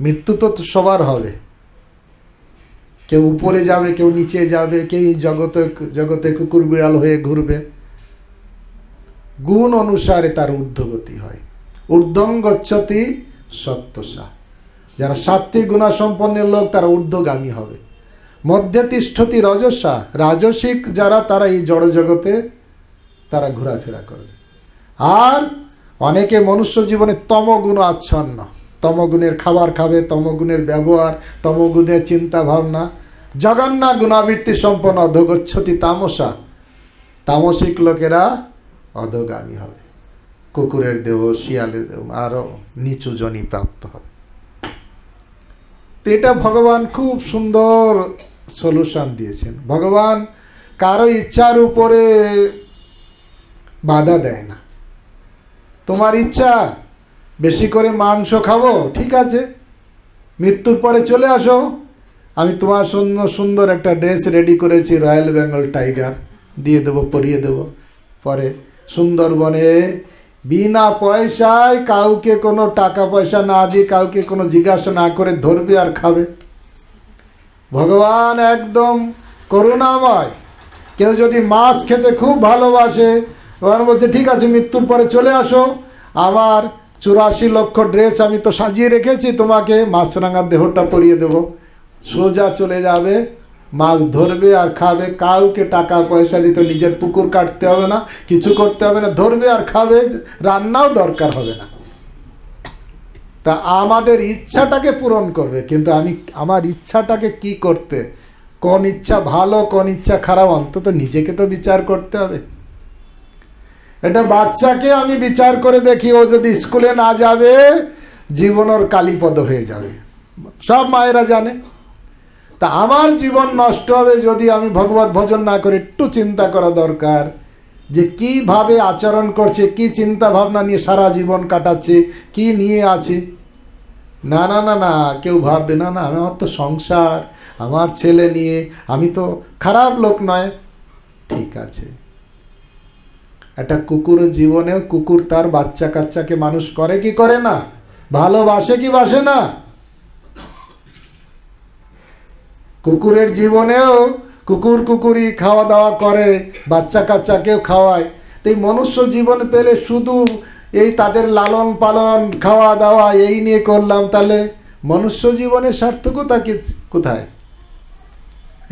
মৃত্যু তো সবার হবে কেউ উপরে যাবে কেউ নিচে যাবে কেউ জগতে জগতে কুকুর বিড়াল হয়ে ঘুরবে গুণ অনুসারে তার ঊর্ধ্বগতি হয় ঊর্ধ্বঙ্গচ্ছতি সত্যসা যারা সাত্ত্বিক গুণাসম্পন্ন লোক তারা ঊর্ধ্বগামী হবে মধ্যে তিষ্ঠতি রজসা রাজসিক যারা তারা এই জড় জগতে তারা ঘোরাফেরা করবে আর অনেকে মনুষ্য জীবনে গুণ আচ্ছন্ন তমগুণের খাবার খাবে তমগুণের ব্যবহার তমগুণের চিন্তা ভাবনা জগন্না গুণাবৃত্তি সম্পন্ন অধগচ্ছতি তামসা তামসিক লোকেরা অধগামী হবে কুকুরের দেহ শিয়ালের দেহ আরও নিচু জনি প্রাপ্ত হবে এটা ভগবান খুব সুন্দর সলিউশন দিয়েছেন ভগবান কারো ইচ্ছার উপরে বাধা দেয় না তোমার ইচ্ছা বেশি করে মাংস খাবো ঠিক আছে মৃত্যুর পরে চলে আসো আমি তোমার সুন্দর সুন্দর একটা ড্রেস রেডি করেছি রয়্যাল বেঙ্গল টাইগার দিয়ে দেবো পরিয়ে দেবো পরে সুন্দরবনে বিনা পয়সায় কাউকে কোনো টাকা পয়সা না দিয়ে কাউকে কোনো জিজ্ঞাসা না করে ধরবে আর খাবে ভগবান একদম করুণাময় কেউ যদি মাছ খেতে খুব ভালোবাসে ভগবান বলছে ঠিক আছে মৃত্যুর পরে চলে আসো আমার চুরাশি লক্ষ ড্রেস আমি তো সাজিয়ে রেখেছি তোমাকে মাছরাঙার দেহটা পরিয়ে দেব সোজা চলে যাবে মাছ ধরবে আর খাবে কাউকে টাকা পয়সা দিতে নিজের পুকুর কাটতে হবে না কিছু করতে হবে না ধরবে আর খাবে রান্নাও দরকার হবে না তা আমাদের ইচ্ছাটাকে পূরণ করবে কিন্তু আমি আমার ইচ্ছাটাকে কি করতে কোন ইচ্ছা ভালো কোন ইচ্ছা খারাপ অন্তত নিজেকে তো বিচার করতে হবে এটা বাচ্চাকে আমি বিচার করে দেখি ও যদি স্কুলে না যাবে জীবনের কালীপদ হয়ে যাবে সব মায়েরা জানে তা আমার জীবন নষ্ট হবে যদি আমি ভগবত ভজন না করে একটু চিন্তা করা দরকার যে কিভাবে আচরণ করছে কি চিন্তা ভাবনা নিয়ে সারা জীবন কাটাচ্ছে কি নিয়ে আছে না না না না কেউ ভাববে না না আমার তো সংসার আমার ছেলে নিয়ে আমি তো খারাপ লোক নয় ঠিক আছে একটা কুকুর জীবনেও কুকুর তার বাচ্চা কাচ্চাকে মানুষ করে কি করে না ভালোবাসে কি বাসে না কুকুরের জীবনেও কুকুর কুকুরি খাওয়া দাওয়া করে বাচ্চা কাচ্চাকেও খাওয়ায় তো এই মনুষ্য জীবন পেলে শুধু এই তাদের লালন পালন খাওয়া দাওয়া এই নিয়ে করলাম তাহলে মনুষ্য জীবনের সার্থকতা কি কোথায়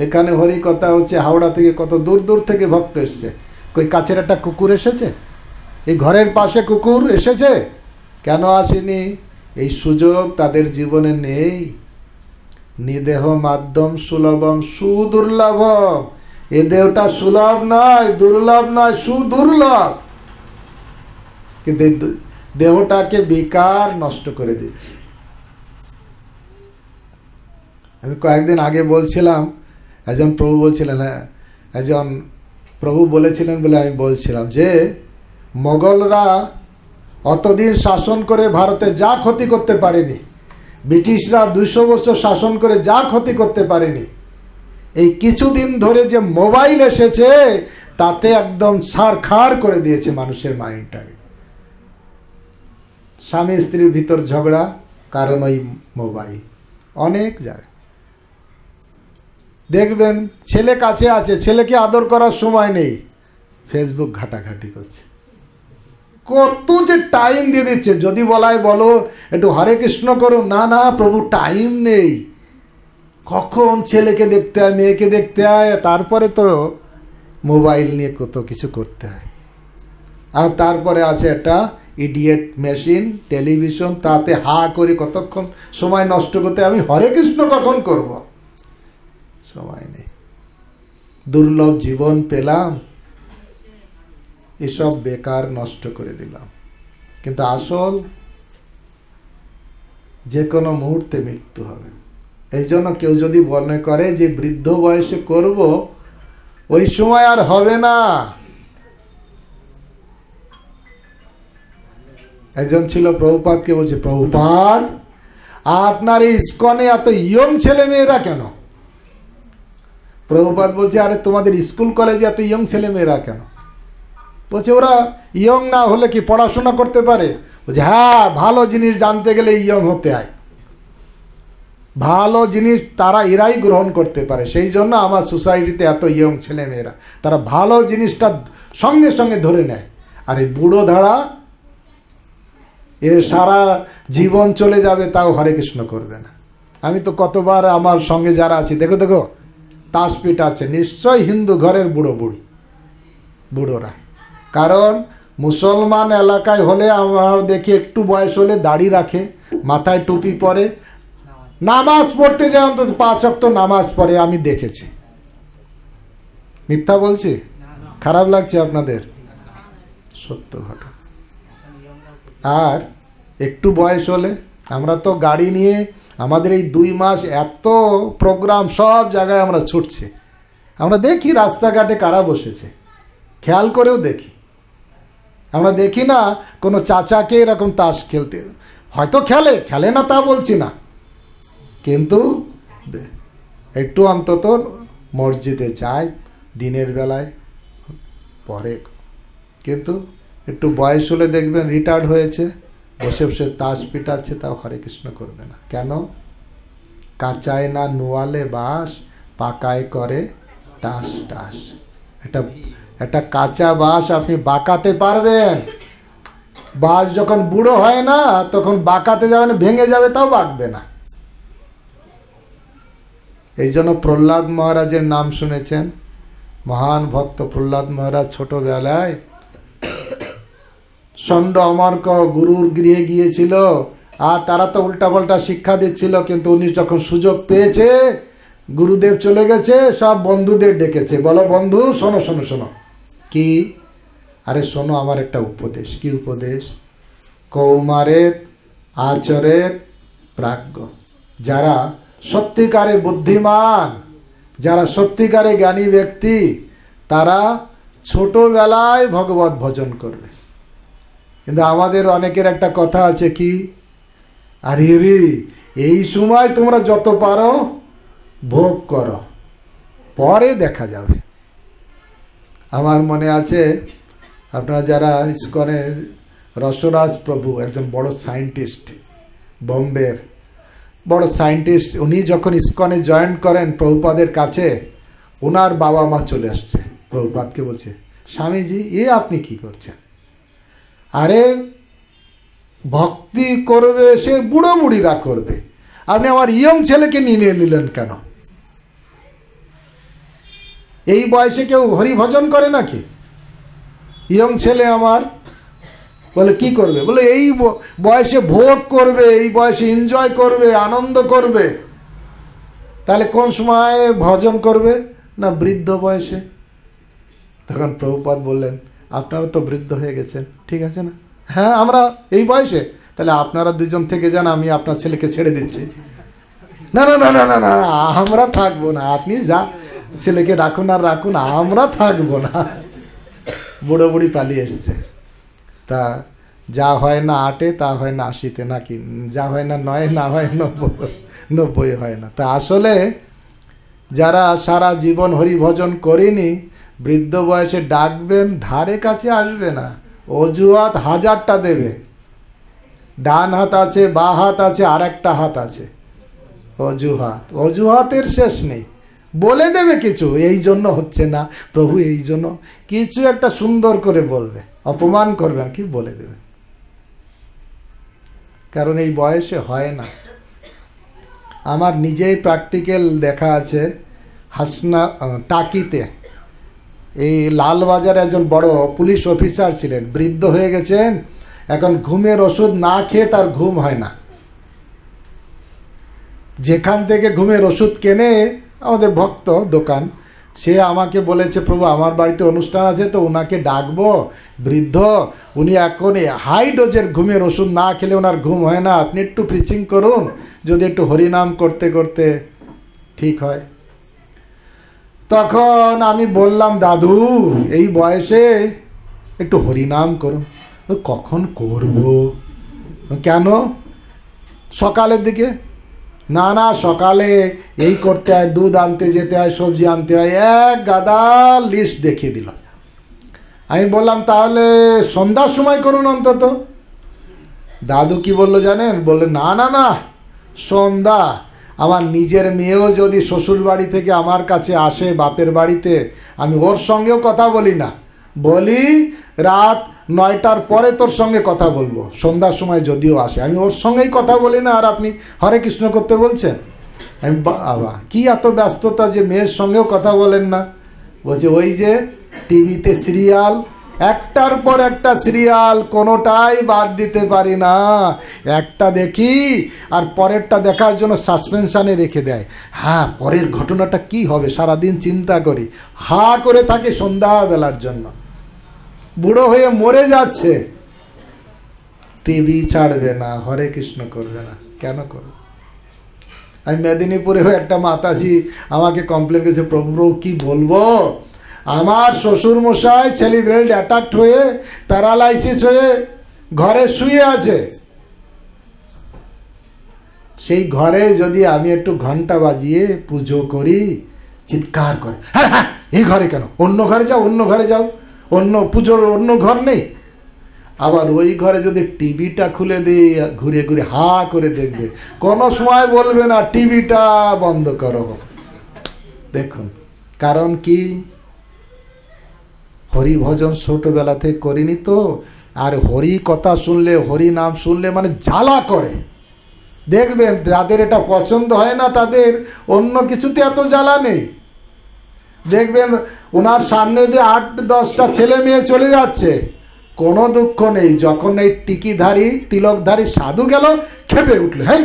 এখানে হরি কথা হচ্ছে হাওড়া থেকে কত দূর দূর থেকে ভক্ত এসছে ওই কাছের একটা কুকুর এসেছে এই ঘরের পাশে কুকুর এসেছে কেন আসেনি এই সুযোগ তাদের জীবনে নেই নিদেহ মাধ্যম সুলভম সুদুর্লভম এ দেহটা সুলভ নয় দুর্লভ নয় সুদুর্লভ কিন্তু দেহটাকে বেকার নষ্ট করে দিচ্ছে আমি কয়েকদিন আগে বলছিলাম একজন প্রভু বলছিলেন হ্যাঁ একজন প্রভু বলেছিলেন বলে আমি বলছিলাম যে মোগলরা অতদিন শাসন করে ভারতে যা ক্ষতি করতে পারেনি ব্রিটিশরা দুশো বছর শাসন করে যা ক্ষতি করতে পারেনি এই কিছুদিন ধরে যে মোবাইল এসেছে তাতে একদম সার খার করে দিয়েছে মানুষের মাইন্ডটাকে স্বামী স্ত্রীর ভিতর ঝগড়া কারণ ওই মোবাইল অনেক জায়গায় দেখবেন ছেলে কাছে আছে ছেলেকে আদর করার সময় নেই ফেসবুক ঘাটাঘাটি করছে কত যে টাইম দিয়ে দিচ্ছে যদি বলায় বলো একটু হরে কৃষ্ণ করো না না প্রভু টাইম নেই কখন ছেলেকে দেখতে হয় মেয়েকে দেখতে হয় তারপরে তো মোবাইল নিয়ে কত কিছু করতে হয় আর তারপরে আছে একটা ইডিয়েট মেশিন টেলিভিশন তাতে হা করে কতক্ষণ সময় নষ্ট করতে আমি হরে কৃষ্ণ কখন করবো সময় নেই দুর্লভ জীবন পেলাম এসব বেকার নষ্ট করে দিলাম কিন্তু আসল যে কোনো মুহূর্তে মৃত্যু হবে এই জন্য কেউ যদি মনে করে যে বৃদ্ধ বয়সে করব ওই সময় আর হবে না একজন ছিল প্রভুপাত কে বলছে প্রভুপাত আপনার এই ইস্কনে এত ইয়ং ছেলে মেয়েরা কেন প্রভুপাত বলছে আরে তোমাদের স্কুল কলেজে এত ইয়ং ছেলেমেয়েরা কেন বলছে ওরা ইয়ং না হলে কি পড়াশোনা করতে পারে বলছে হ্যাঁ ভালো জিনিস জানতে গেলে ইয়ং হতে হয় ভালো জিনিস তারা এরাই গ্রহণ করতে পারে সেই জন্য আমার সোসাইটিতে এত ইয়ং ছেলেমেয়েরা তারা ভালো জিনিসটা সঙ্গে সঙ্গে ধরে নেয় আর এই বুড়ো ধারা এ সারা জীবন চলে যাবে তাও হরে কৃষ্ণ করবে না আমি তো কতবার আমার সঙ্গে যারা আছি দেখো দেখো তাসপিট আছে নিশ্চয় হিন্দু ঘরের বুড়ো বুড়ি বুড়োরা কারণ মুসলমান এলাকায় হলে আমরা দেখি একটু বয়স হলে দাড়ি রাখে মাথায় টুপি পরে নামাজ পড়তে যায় অন্তত পাঁচ অক্ত নামাজ পড়ে আমি দেখেছি মিথ্যা বলছি খারাপ লাগছে আপনাদের সত্য ঘটনা আর একটু বয়স হলে আমরা তো গাড়ি নিয়ে আমাদের এই দুই মাস এত প্রোগ্রাম সব জায়গায় আমরা ছুটছে আমরা দেখি রাস্তাঘাটে কারা বসেছে খেয়াল করেও দেখি আমরা দেখি না কোনো চাচাকে এরকম তাস খেলতে হয়তো খেলে খেলে না তা বলছি না কিন্তু একটু অন্তত মসজিদে যায় দিনের বেলায় পরে কিন্তু একটু বয়স হলে দেখবেন রিটায়ার্ড হয়েছে বসে বসে তাস পিটাচ্ছে তাও হরে কৃষ্ণ করবে না কেন কাঁচায় না নোয়ালে বাস পাকায় করে টাস টাস এটা একটা কাঁচা বাস আপনি বাঁকাতে পারবেন বাস যখন বুড়ো হয় না তখন বাঁকাতে যাবেন ভেঙে যাবে তাও বাঁকবে না এই জন্য প্রহ্লাদ মহারাজের নাম শুনেছেন মহান ভক্ত প্রহ্লাদ মহারাজ ছোটবেলায় ষণ্ড অমর্ক গুরুর গৃহে গিয়েছিল আর তারা তো উল্টাপাল্টা শিক্ষা দিচ্ছিল কিন্তু উনি যখন সুযোগ পেয়েছে গুরুদেব চলে গেছে সব বন্ধুদের ডেকেছে বলো বন্ধু শোনো শোনো শোনো কি আরে শোনো আমার একটা উপদেশ কি উপদেশ কৌমারেত আচরের প্রাজ্ঞ যারা সত্যিকারে বুদ্ধিমান যারা সত্যিকারে জ্ঞানী ব্যক্তি তারা ছোটোবেলায় ভগবত ভজন করবে কিন্তু আমাদের অনেকের একটা কথা আছে কি আরে রে এই সময় তোমরা যত পারো ভোগ করো পরে দেখা যাবে আমার মনে আছে আপনারা যারা ইস্কনের রসরাজ প্রভু একজন বড় সায়েন্টিস্ট বম্বের বড় সায়েন্টিস্ট উনি যখন ইস্কনে জয়েন করেন প্রভুপাদের কাছে ওনার বাবা মা চলে আসছে প্রভুপাদকে বলছে স্বামীজি এ আপনি কি করছেন আরে ভক্তি করবে সে বুড়ো বুড়িরা করবে আপনি আমার ইয়ং ছেলেকে নিয়ে নিলেন কেন এই বয়সে কেউ হরিভজন করে নাকি ইয়ং ছেলে আমার বলে কি করবে বলে এই বয়সে ভোগ করবে এই বয়সে এনজয় করবে আনন্দ করবে তাহলে কোন সময় ভজন করবে না বৃদ্ধ বয়সে তখন প্রভুপাত বললেন আপনারা তো বৃদ্ধ হয়ে গেছেন ঠিক আছে না হ্যাঁ আমরা এই বয়সে তাহলে আপনারা দুজন থেকে যান আমি আপনার ছেলেকে ছেড়ে দিচ্ছি না না না না না না আমরা থাকবো না আপনি যা ছেলেকে রাখুন আর রাখুন আমরা থাকবো না বুড়ো বুড়ি পালিয়ে এসছে তা যা হয় না আটে তা হয় না আশিতে নাকি যা হয় না নয় না হয় নব্বই নব্বই হয় না তা আসলে যারা সারা জীবন হরিভজন করিনি বৃদ্ধ বয়সে ডাকবেন ধারে কাছে আসবে না অজুহাত হাজারটা দেবে ডান হাত আছে বা হাত আছে আর একটা হাত আছে অজুহাত অজুহাতের শেষ নেই বলে দেবে কিছু এই জন্য হচ্ছে না প্রভু এই জন্য কিছু একটা সুন্দর করে বলবে অপমান করবে আর কি বলে দেবে কারণ এই বয়সে হয় না আমার নিজেই প্র্যাকটিক্যাল দেখা আছে হাসনা টাকিতে এই লালবাজার একজন বড় পুলিশ অফিসার ছিলেন বৃদ্ধ হয়ে গেছেন এখন ঘুমের ওষুধ না খেয়ে তার ঘুম হয় না যেখান থেকে ঘুমের ওষুধ কেনে আমাদের ভক্ত দোকান সে আমাকে বলেছে প্রভু আমার বাড়িতে অনুষ্ঠান আছে তো ওনাকে ডাকবো বৃদ্ধ উনি এখন হাই ডোজের ঘুমের ওষুধ না খেলে ওনার ঘুম হয় না আপনি একটু প্রিচিং করুন যদি একটু হরিনাম করতে করতে ঠিক হয় তখন আমি বললাম দাদু এই বয়সে একটু হরিনাম করুন কখন করব কেন সকালের দিকে না না সকালে এই করতে হয় দুধ আনতে যেতে হয় সবজি আনতে হয় এক গাদা লিস্ট দেখিয়ে দিল আমি বললাম তাহলে সন্ধ্যার সময় করুন অন্তত দাদু কি বললো জানেন বললেন না না না সন্ধ্যা আমার নিজের মেয়েও যদি শ্বশুর বাড়ি থেকে আমার কাছে আসে বাপের বাড়িতে আমি ওর সঙ্গেও কথা বলি না বলি রাত নয়টার পরে তোর সঙ্গে কথা বলবো সন্ধ্যার সময় যদিও আসে আমি ওর সঙ্গেই কথা বলি না আর আপনি হরে কৃষ্ণ করতে বলছেন আমি বাবা কি এত ব্যস্ততা যে মেয়ের সঙ্গেও কথা বলেন না বলছে ওই যে টিভিতে সিরিয়াল একটার পর একটা সিরিয়াল কোনোটাই বাদ দিতে পারি না একটা দেখি আর পরেরটা দেখার জন্য সাসপেনশানে রেখে দেয় হ্যাঁ পরের ঘটনাটা কি হবে সারাদিন চিন্তা করি হা করে থাকে সন্ধ্যাবেলার জন্য বুড়ো হয়ে মরে যাচ্ছে টিভি ছাড়বে না হরে কৃষ্ণ করবে না কেন করবে আমি মেদিনীপুরেও একটা মাতাজি আমাকে কমপ্লেন করেছে প্রভু কী বলবো আমার শ্বশুর মশাই সেলিব্রেট অ্যাটাক হয়ে প্যারালাইসিস হয়ে ঘরে শুয়ে আছে সেই ঘরে যদি আমি একটু ঘন্টা বাজিয়ে পুজো করি চিৎকার করে হ্যাঁ হ্যাঁ এই ঘরে কেন অন্য ঘরে যাও অন্য ঘরে যাও অন্য পুজোর অন্য ঘর নেই আবার ওই ঘরে যদি টিভিটা খুলে দিই ঘুরে ঘুরে হা করে দেখবে কোনো সময় বলবে না টিভিটা বন্ধ করো দেখুন কারণ কি হরিভজন ছোটোবেলাতে করিনি তো আর হরি কথা শুনলে হরি নাম শুনলে মানে জ্বালা করে দেখবেন যাদের এটা পছন্দ হয় না তাদের অন্য কিছুতে এত জ্বালা নেই দেখবেন ওনার সামনে দিয়ে আট দশটা ছেলে মেয়ে চলে যাচ্ছে কোনো দুঃখ নেই যখন এই টিকিধারী তিলকধারী সাধু গেল খেপে উঠলো হ্যাঁ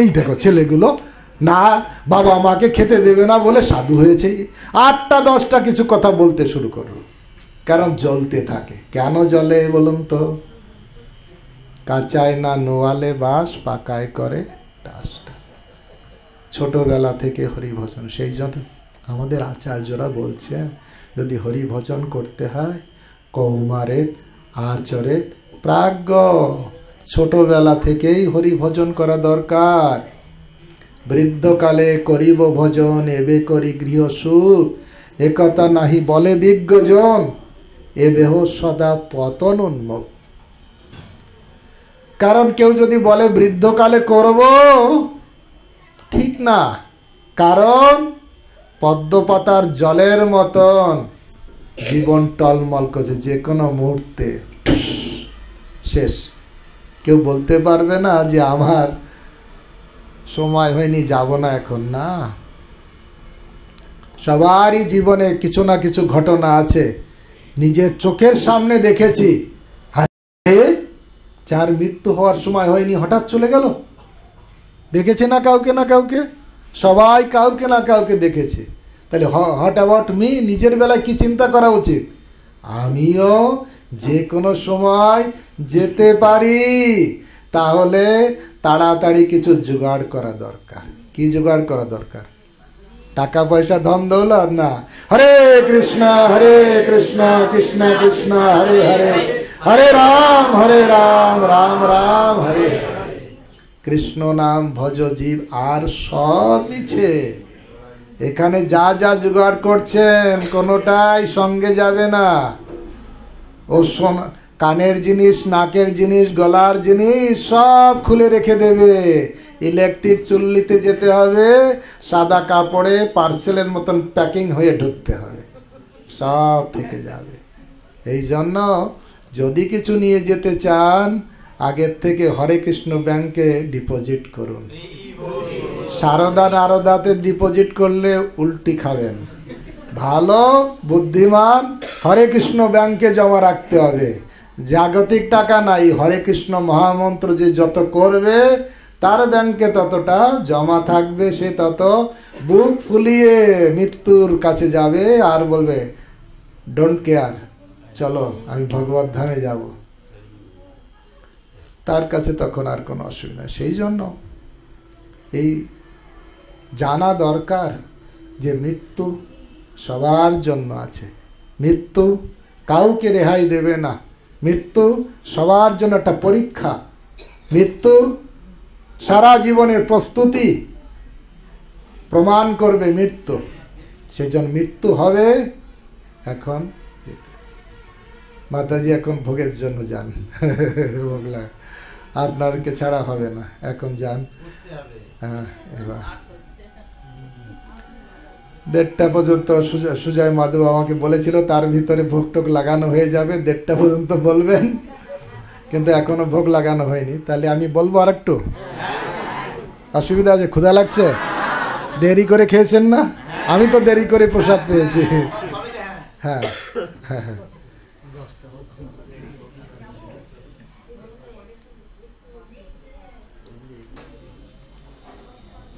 এই দেখো ছেলেগুলো না বাবা মাকে খেতে দেবে না বলে সাধু হয়েছে আটটা দশটা কিছু কথা বলতে শুরু করলো কারণ জ্বলতে থাকে কেন জ্বলে বলুন তো কাঁচায় না নোয়ালে বাস পাকায় করে টাসটা ছোটবেলা থেকে হরিভজন সেই জন্য আমাদের আচার্যরা বলছে যদি হরিভজন করতে হয় কৌমারে আচরে প্রাজ্ঞ ছোটবেলা থেকেই হরিভজন করা দরকার বৃদ্ধকালে করিব ভজন এবে করি গৃহ সুখ একথা নাহি বলে বিজ্ঞজন এ দেহ সদা পতন উন্মুখ কারণ কেউ যদি বলে বৃদ্ধকালে করব ঠিক না কারণ পদ্মপাতার জলের মতন জীবন টলমল করছে যে কোনো মুহূর্তে শেষ কেউ বলতে পারবে না যে আমার সময় হয়নি যাব না এখন না সবারই জীবনে কিছু না কিছু ঘটনা আছে নিজের চোখের সামনে দেখেছি যার মৃত্যু হওয়ার সময় হয়নি হঠাৎ চলে গেল দেখেছে না কাউকে না কাউকে সবাই কাউকে না কাউকে দেখেছে তাহলে হট অ্যাবাউট মি নিজের বেলায় কি চিন্তা করা উচিত আমিও যে কোনো সময় যেতে পারি তাহলে তাড়াতাড়ি কিছু জোগাড় করা দরকার কি জোগাড় করা দরকার টাকা পয়সা ধন দৌলত না হরে কৃষ্ণ হরে কৃষ্ণ কৃষ্ণ কৃষ্ণ হরে হরে হরে রাম হরে রাম রাম রাম হরে কৃষ্ণ নাম ভজ জীব আর সব মিছে এখানে যা যা জোগাড় করছেন কোনোটাই সঙ্গে যাবে না ও সোনা কানের জিনিস নাকের জিনিস গলার জিনিস সব খুলে রেখে দেবে ইলেকট্রিক চুল্লিতে যেতে হবে সাদা কাপড়ে পার্সেলের মতন প্যাকিং হয়ে ঢুকতে হবে সব থেকে যাবে এই জন্য যদি কিছু নিয়ে যেতে চান আগের থেকে হরে কৃষ্ণ ব্যাংকে ডিপোজিট করুন সারদা নারদাতে ডিপোজিট করলে উল্টি খাবেন ভালো বুদ্ধিমান হরে কৃষ্ণ ব্যাংকে জমা রাখতে হবে জাগতিক টাকা নাই হরে কৃষ্ণ মহামন্ত্র যে যত করবে তার ব্যাংকে ততটা জমা থাকবে সে তত বুক ফুলিয়ে মৃত্যুর কাছে যাবে আর বলবে ডোন্ট কেয়ার চলো আমি ভগবত ধামে যাব তার কাছে তখন আর কোনো অসুবিধা সেই জন্য এই জানা দরকার যে মৃত্যু সবার জন্য আছে মৃত্যু কাউকে রেহাই দেবে না মৃত্যু সবার জন্য একটা পরীক্ষা মৃত্যু সারা জীবনের প্রস্তুতি প্রমাণ করবে মৃত্যু সেজন মৃত্যু হবে এখন মাতাজি এখন ভোগের জন্য যান আপনার আপনারকে ছাড়া হবে না এখন যান হ্যাঁ এবার দেড়টা পর্যন্ত সুজয় মাধব আমাকে বলেছিল তার ভিতরে ভোগ টোক লাগানো হয়ে যাবে দেড়টা পর্যন্ত বলবেন কিন্তু এখনো ভোগ লাগানো হয়নি তাহলে আমি বলবো আর একটু অসুবিধা আছে ক্ষুধা লাগছে দেরি করে খেয়েছেন না আমি তো দেরি করে প্রসাদ পেয়েছি হ্যাঁ হ্যাঁ হ্যাঁ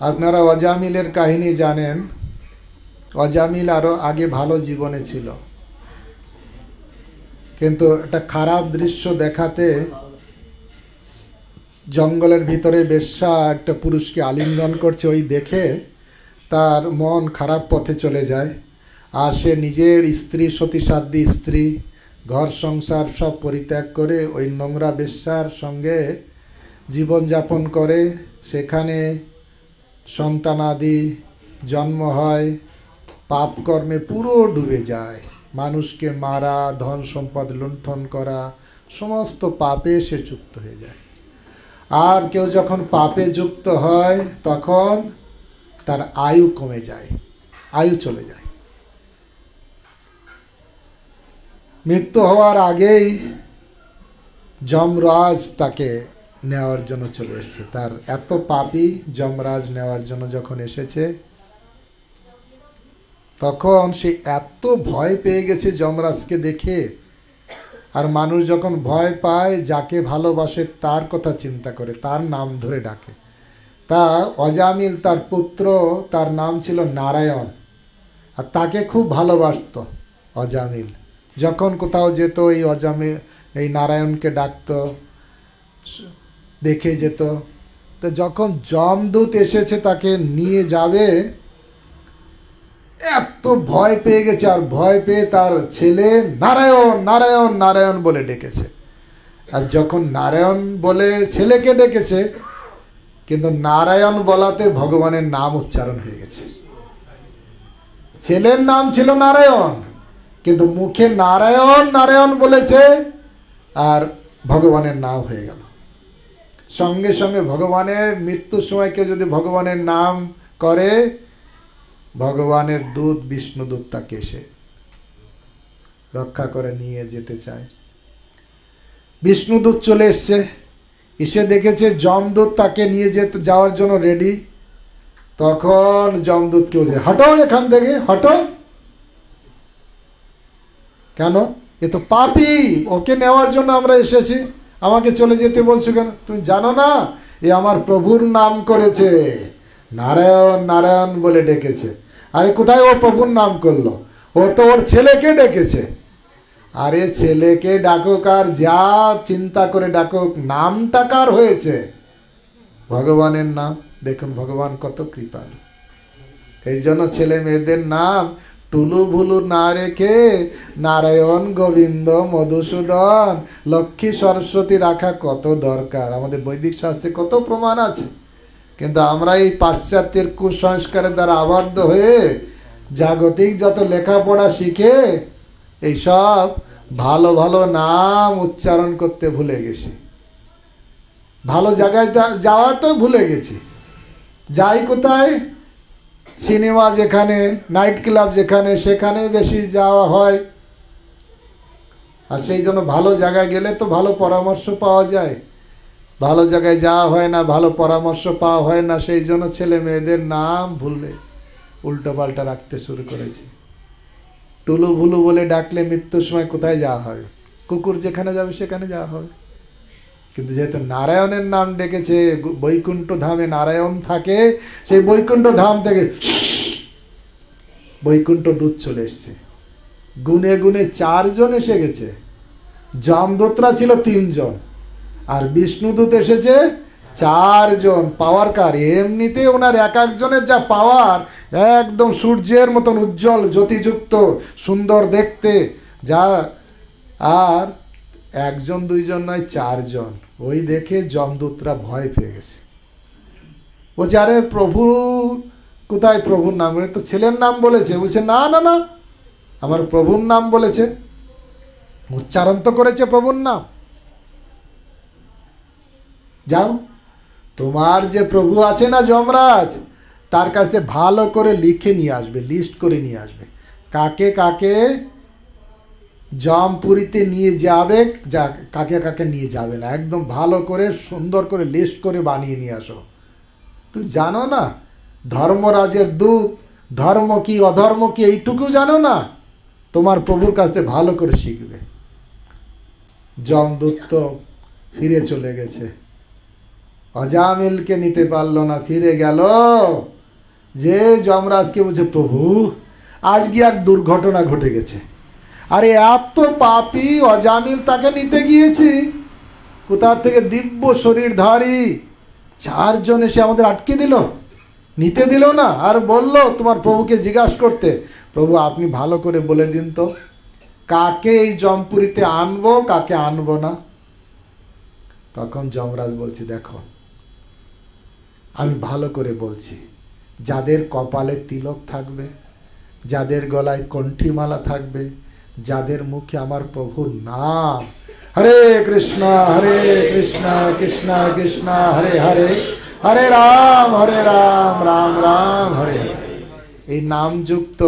আপনারা অজামিলের কাহিনী জানেন অজামিল আরো আগে ভালো জীবনে ছিল কিন্তু একটা খারাপ দৃশ্য দেখাতে জঙ্গলের ভিতরে বেশ্যা একটা পুরুষকে আলিঙ্গন করছে ওই দেখে তার মন খারাপ পথে চলে যায় আর সে নিজের স্ত্রী সতীসাধ্য স্ত্রী ঘর সংসার সব পরিত্যাগ করে ওই নোংরা বেশ্যার সঙ্গে জীবনযাপন করে সেখানে সন্তানাদি জন্ম হয় পাপকর্মে পুরো ডুবে যায় মানুষকে মারা ধন সম্পদ লুণ্ঠন করা সমস্ত পাপে সে চুক্ত হয়ে যায় আর কেউ যখন পাপে যুক্ত হয় তখন তার আয়ু কমে যায় আয়ু চলে যায় মৃত্যু হওয়ার আগেই যমরাজ তাকে নেওয়ার জন্য চলে এসেছে তার এত পাপি যমরাজ নেওয়ার জন্য যখন এসেছে তখন সে এত ভয় পেয়ে গেছে যমরাজকে দেখে আর মানুষ যখন ভয় পায় যাকে ভালোবাসে তার কথা চিন্তা করে তার নাম ধরে ডাকে তা অজামিল তার পুত্র তার নাম ছিল নারায়ণ আর তাকে খুব ভালোবাসত অজামিল যখন কোথাও যেত এই অজামিল এই নারায়ণকে ডাকত দেখে যেত তো যখন যমদূত এসেছে তাকে নিয়ে যাবে এত ভয় পেয়ে গেছে আর ভয় পেয়ে তার ছেলে নারায়ণ নারায়ণ নারায়ণ বলে ডেকেছে আর যখন নারায়ণ বলে ছেলেকে ডেকেছে কিন্তু নারায়ণ বলাতে ভগবানের নাম উচ্চারণ হয়ে গেছে ছেলের নাম ছিল নারায়ণ কিন্তু মুখে নারায়ণ নারায়ণ বলেছে আর ভগবানের নাম হয়ে গেল সঙ্গে সঙ্গে ভগবানের মৃত্যুর সময় কেউ যদি ভগবানের নাম করে ভগবানের দূত বিষ্ণুদূত তাকে এসে রক্ষা করে নিয়ে যেতে চায় বিষ্ণুদূত চলে এসছে এসে দেখেছে যমদূত তাকে নিয়ে যেতে যাওয়ার জন্য রেডি তখন যমদূত কেউ যে হটো এখান থেকে হটো কেন এ তো পাপি ওকে নেওয়ার জন্য আমরা এসেছি আমাকে চলে যেতে বলছো কেন তুমি জানো না এ আমার প্রভুর নাম করেছে নারায়ণ নারায়ণ বলে ডেকেছে আরে কোথায় ও প্রভুর নাম করলো ও তো ওর ছেলেকে ডেকেছে আরে ছেলেকে ডাকুক আর যা চিন্তা করে ডাকুক নামটা কার হয়েছে ভগবানের নাম দেখুন ভগবান কত কৃপাল এই জন্য ছেলে মেয়েদের নাম টুলু ভুলু না রেখে নারায়ণ গোবিন্দ মধুসূদন লক্ষ্মী সরস্বতী রাখা কত দরকার আমাদের বৈদিক শাস্ত্রে কত প্রমাণ আছে কিন্তু আমরা এই পাশ্চাত্যের কুসংস্কারের দ্বারা আবদ্ধ হয়ে জাগতিক যত লেখাপড়া শিখে এইসব ভালো ভালো নাম উচ্চারণ করতে ভুলে গেছি ভালো জায়গায় যাওয়া তো ভুলে গেছি যাই কোথায় সিনেমা যেখানে নাইট ক্লাব যেখানে সেখানে বেশি যাওয়া হয় আর সেই জন্য ভালো জায়গায় গেলে তো ভালো পরামর্শ পাওয়া যায় ভালো জায়গায় যাওয়া হয় না ভালো পরামর্শ পাওয়া হয় না সেই জন্য ছেলে মেয়েদের নাম ভুলে উল্টোপাল্টা রাখতে শুরু করেছে টুলু ভুলু বলে ডাকলে মৃত্যুর সময় কোথায় যাওয়া হবে কুকুর যেখানে যাবে সেখানে যাওয়া হবে কিন্তু যেহেতু নারায়ণের নাম ডেকেছে বৈকুণ্ঠ ধামে নারায়ণ থাকে সেই বৈকুণ্ঠ ধাম থেকে বৈকুণ্ঠ দূত চলে এসছে গুনে গুনে চারজন এসে গেছে জমদোতরা ছিল তিনজন আর বিষ্ণুদূত এসেছে চারজন পাওয়ার কার এমনিতে ওনার এক একজনের যা পাওয়ার একদম সূর্যের মতন উজ্জ্বল জ্যোতিযুক্ত সুন্দর দেখতে যা আর একজন দুইজন নয় চারজন ওই দেখে যমদূতরা ভয় পেয়ে গেছে ও আরে প্রভু কোথায় প্রভুর নাম তো ছেলের নাম বলেছে বলছে না না না আমার প্রভুর নাম বলেছে উচ্চারণ তো করেছে প্রভুর নাম যাও তোমার যে প্রভু আছে না যমরাজ তার কাছ থেকে ভালো করে লিখে নিয়ে আসবে লিস্ট করে নিয়ে আসবে কাকে কাকে জমপুরীতে নিয়ে যাবে যা কাকে কাকে নিয়ে যাবে না একদম ভালো করে সুন্দর করে লিস্ট করে বানিয়ে নিয়ে আসো তুমি জানো না ধর্মরাজের দূত ধর্ম কি অধর্ম কি এইটুকু জানো না তোমার প্রভুর কাছ থেকে ভালো করে শিখবে দূত তো ফিরে চলে গেছে অজামিলকে নিতে পারল না ফিরে গেল যে যমরাজকে বলছে প্রভু আজকে এক দুর্ঘটনা ঘটে গেছে আরে এত পাপি অজামিল তাকে নিতে গিয়েছি কোথার থেকে দিব্য শরীরধারী চারজন এসে আমাদের আটকে দিল নিতে দিল না আর বলল তোমার প্রভুকে জিজ্ঞাসা করতে প্রভু আপনি ভালো করে বলে দিন তো কাকে এই জমপুরিতে আনবো কাকে আনবো না তখন যমরাজ বলছি দেখো আমি ভালো করে বলছি যাদের কপালে তিলক থাকবে যাদের গলায় কণ্ঠিমালা থাকবে যাদের মুখে আমার প্রভুর নাম হরে কৃষ্ণ হরে কৃষ্ণ কৃষ্ণ কৃষ্ণ হরে হরে হরে রাম হরে রাম রাম রাম হরে এই নামযুক্ত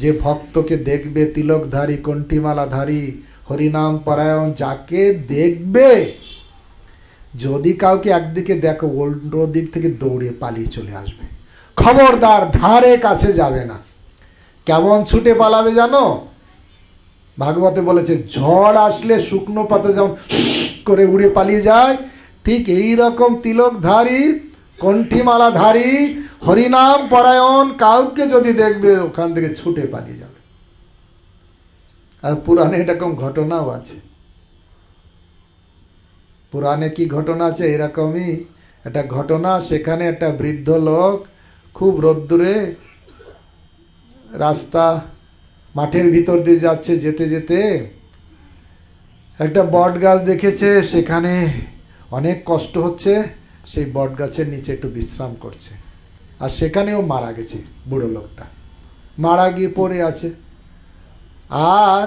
যে ভক্তকে দেখবে তিলকধারী কণ্ঠিমালাধারী হরিনাম পরায়ণ যাকে দেখবে যদি কাউকে একদিকে দেখো অন্য দিক থেকে দৌড়ে পালিয়ে চলে আসবে খবরদার ধারে কাছে যাবে না কেমন ছুটে পালাবে জানো ভাগবতে বলেছে ঝড় আসলে শুকনো পাতা যেমন করে উড়ে পালিয়ে যায় ঠিক এই রকম তিলকধারী কণ্ঠীমালাধারী হরিনাম পরায়ণ কাউকে যদি দেখবে ওখান থেকে ছুটে পালিয়ে যাবে আর পুরানে এরকম ঘটনাও আছে পুরাণে কি ঘটনা আছে এরকমই একটা ঘটনা সেখানে একটা বৃদ্ধ লোক খুব রোদ্দুরে রাস্তা মাঠের ভিতর দিয়ে যাচ্ছে যেতে যেতে একটা বট গাছ দেখেছে সেখানে অনেক কষ্ট হচ্ছে সেই বট গাছের নিচে একটু বিশ্রাম করছে আর সেখানেও মারা গেছে বুড়ো লোকটা মারা গিয়ে পড়ে আছে আর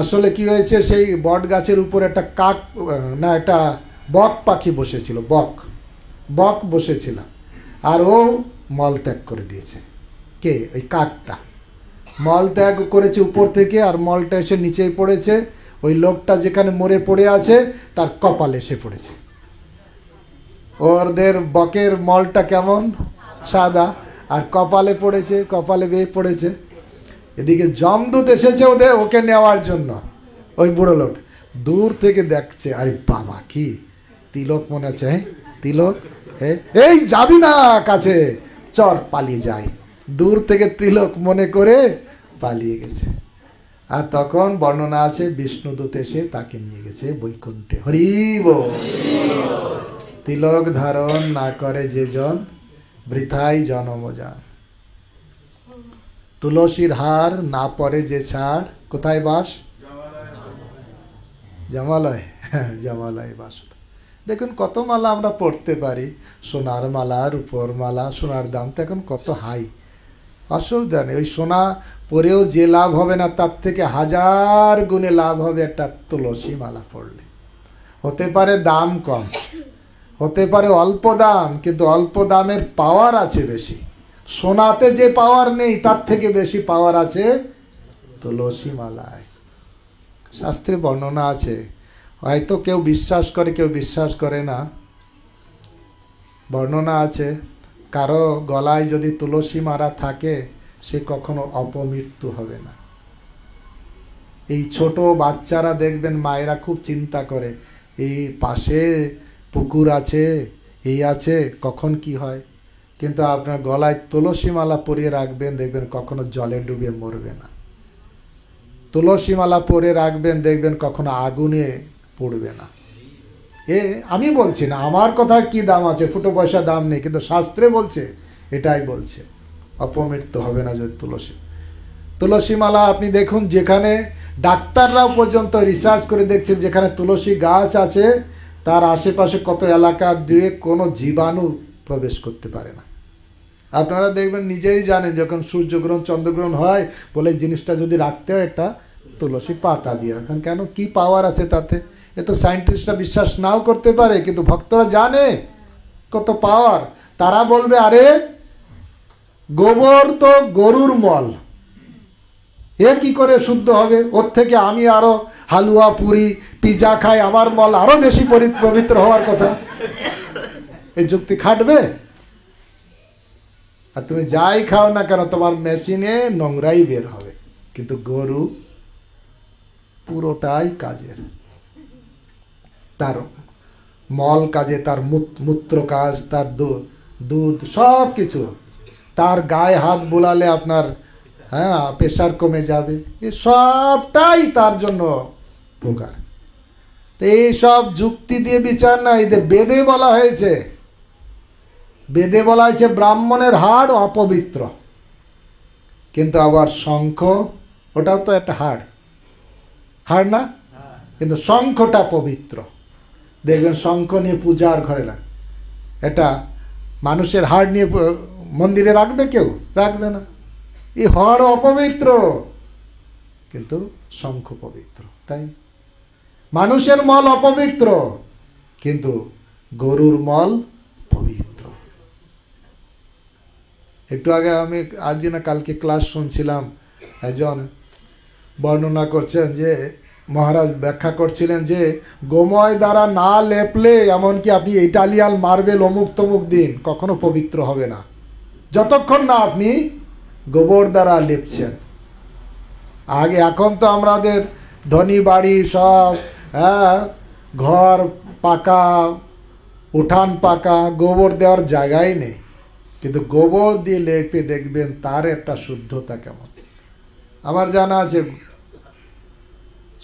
আসলে কি হয়েছে সেই বট গাছের উপর একটা কাক না একটা বক পাখি বসেছিল বক বক বসেছিল আর ও মল ত্যাগ করে দিয়েছে কে ওই কাকটা মল ত্যাগ করেছে উপর থেকে আর মলটা এসে নিচেই পড়েছে ওই লোকটা যেখানে মরে পড়ে আছে তার কপালে এসে পড়েছে ওদের বকের মলটা কেমন সাদা আর কপালে পড়েছে কপালে বেয়ে পড়েছে এদিকে জমদূত এসেছে ওদের ওকে নেওয়ার জন্য ওই বুড়ো লোক দূর থেকে দেখছে আরে বাবা কি তিলক মনে আছে হ্যাঁ? তিলক হ্যাঁ? এই যাবি না কাছে চর পালিয়ে যায় দূর থেকে তিলক মনে করে পালিয়ে গেছে আর তখন বর্ণনা আছে বিষ্ণুদূত এসে তাকে নিয়ে গেছে বৈকুণ্ঠে হরিব তিলক ধারণ না করে যেজন বৃথাই জনমজান তুলসীর হার না পরে যে ছাড় কোথায় বাস জামালয় হ্যাঁ, জামালয় বাস দেখুন কত মালা আমরা পড়তে পারি সোনার মালা রূপর মালা সোনার দাম তো এখন কত হাই অসুবিধা নেই ওই সোনা পরেও যে লাভ হবে না তার থেকে হাজার গুণে লাভ হবে একটা তুলসী মালা পড়লে হতে পারে দাম কম হতে পারে অল্প দাম কিন্তু অল্প দামের পাওয়ার আছে বেশি সোনাতে যে পাওয়ার নেই তার থেকে বেশি পাওয়ার আছে তুলসী মালায় শাস্ত্রে বর্ণনা আছে হয়তো কেউ বিশ্বাস করে কেউ বিশ্বাস করে না বর্ণনা আছে কারো গলায় যদি তুলসী মারা থাকে সে কখনো অপমৃত্যু হবে না এই ছোট বাচ্চারা দেখবেন মায়েরা খুব চিন্তা করে এই পাশে পুকুর আছে এই আছে কখন কি হয় কিন্তু আপনার গলায় তুলসী মালা পরিয়ে রাখবেন দেখবেন কখনো জলে ডুবে মরবে না তুলসী মালা পরে রাখবেন দেখবেন কখনো আগুনে পড়বে না এ আমি বলছি না আমার কথা কি দাম আছে ফুটো পয়সা দাম নেই কিন্তু শাস্ত্রে বলছে এটাই বলছে অপমৃত্যু হবে না যদি তুলসী তুলসী মালা আপনি দেখুন যেখানে ডাক্তাররাও পর্যন্ত রিসার্চ করে দেখছেন যেখানে তুলসী গাছ আছে তার আশেপাশে কত এলাকা দিয়ে কোনো জীবাণু প্রবেশ করতে পারে না আপনারা দেখবেন নিজেই জানেন যখন সূর্যগ্রহণ চন্দ্রগ্রহণ হয় বলে জিনিসটা যদি রাখতে হয় একটা তুলসী পাতা দিয়ে রাখেন কেন কি পাওয়ার আছে তাতে এ তো সায়েন্টিস্টরা বিশ্বাস নাও করতে পারে কিন্তু ভক্তরা জানে কত পাওয়ার তারা বলবে আরে গোবর তো গরুর মল এ কি করে শুদ্ধ হবে ওর থেকে আমি আরো হালুয়া পুরি পিজা খাই আমার মল আরো বেশি পবিত্র হওয়ার কথা এই যুক্তি খাটবে আর তুমি যাই খাও না কেন তোমার মেশিনে নোংরাই বের হবে কিন্তু গরু পুরোটাই কাজের তার মল কাজে তার মূত্র কাজ তার দুধ সব কিছু তার গায়ে হাত বোলালে আপনার হ্যাঁ প্রেশার কমে যাবে এ সবটাই তার জন্য উপকার তো এইসব যুক্তি দিয়ে বিচার না এদের বেদে বলা হয়েছে বেদে বলা হয়েছে ব্রাহ্মণের হাড় অপবিত্র কিন্তু আবার শঙ্খ ওটাও তো একটা হাড় হাড় না কিন্তু শঙ্খটা পবিত্র দেখবেন শঙ্খ নিয়ে পূজার ঘরে রাখ এটা মানুষের হাড় নিয়ে মন্দিরে রাখবে কেউ রাখবে না এই হাড় অপবিত্র কিন্তু শঙ্খ পবিত্র তাই মানুষের মল অপবিত্র কিন্তু গরুর মল একটু আগে আমি আজকে না কালকে ক্লাস শুনছিলাম একজন বর্ণনা করছেন যে মহারাজ ব্যাখ্যা করছিলেন যে গোময় দ্বারা না লেপলে এমনকি আপনি ইটালিয়ান মার্বেল অমুক তমুক দিন কখনো পবিত্র হবে না যতক্ষণ না আপনি গোবর দ্বারা লেপছেন আগে এখন তো আমাদের ধনী বাড়ি সব হ্যাঁ ঘর পাকা উঠান পাকা গোবর দেওয়ার জায়গাই নেই কিন্তু গোবর দিয়ে লেপে দেখবেন তার একটা শুদ্ধতা কেমন আমার জানা আছে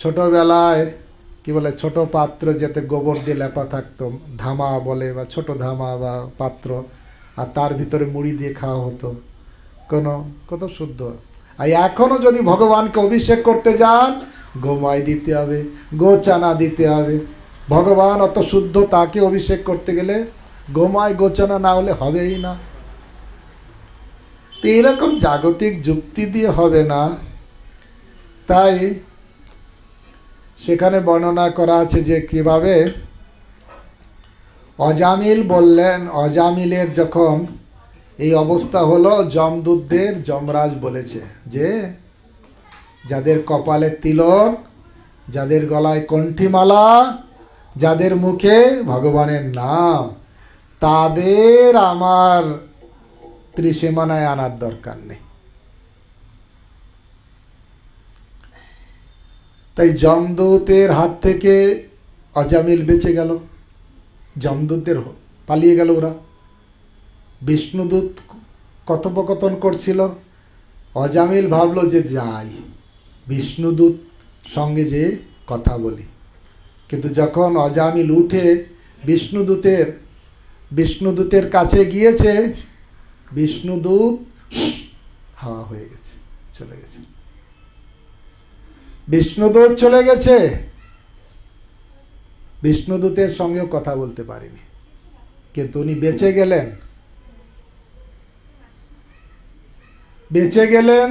ছোটোবেলায় কি বলে ছোট পাত্র যেতে গোবর দিয়ে লেপা থাকতো ধামা বলে বা ছোট ধামা বা পাত্র আর তার ভিতরে মুড়ি দিয়ে খাওয়া হতো কোনো কত শুদ্ধ আর এখনও যদি ভগবানকে অভিষেক করতে যান গোমাই দিতে হবে গোচানা দিতে হবে ভগবান অত শুদ্ধ তাকে অভিষেক করতে গেলে গোমায় গোচানা না হলে হবেই না তো এরকম জাগতিক যুক্তি দিয়ে হবে না তাই সেখানে বর্ণনা করা আছে যে কিভাবে অজামিল বললেন অজামিলের যখন এই অবস্থা হলো যমদূতদের যমরাজ বলেছে যে যাদের কপালে তিলক যাদের গলায় কণ্ঠিমালা যাদের মুখে ভগবানের নাম তাদের আমার ত্রিসীমানায় আনার দরকার নেই তাই জমদূতের হাত থেকে অজামিল বেঁচে গেল জমদূতের পালিয়ে গেল ওরা বিষ্ণুদূত কথোপকথন করছিল অজামিল ভাবলো যে যাই বিষ্ণুদূত সঙ্গে যে কথা বলি কিন্তু যখন অজামিল উঠে বিষ্ণুদূতের বিষ্ণুদূতের কাছে গিয়েছে বিষ্ণুদূত হাওয়া হয়ে গেছে চলে গেছে বিষ্ণুদূত চলে গেছে বিষ্ণুদূতের সঙ্গেও কথা বলতে পারিনি কিন্তু উনি বেঁচে গেলেন বেঁচে গেলেন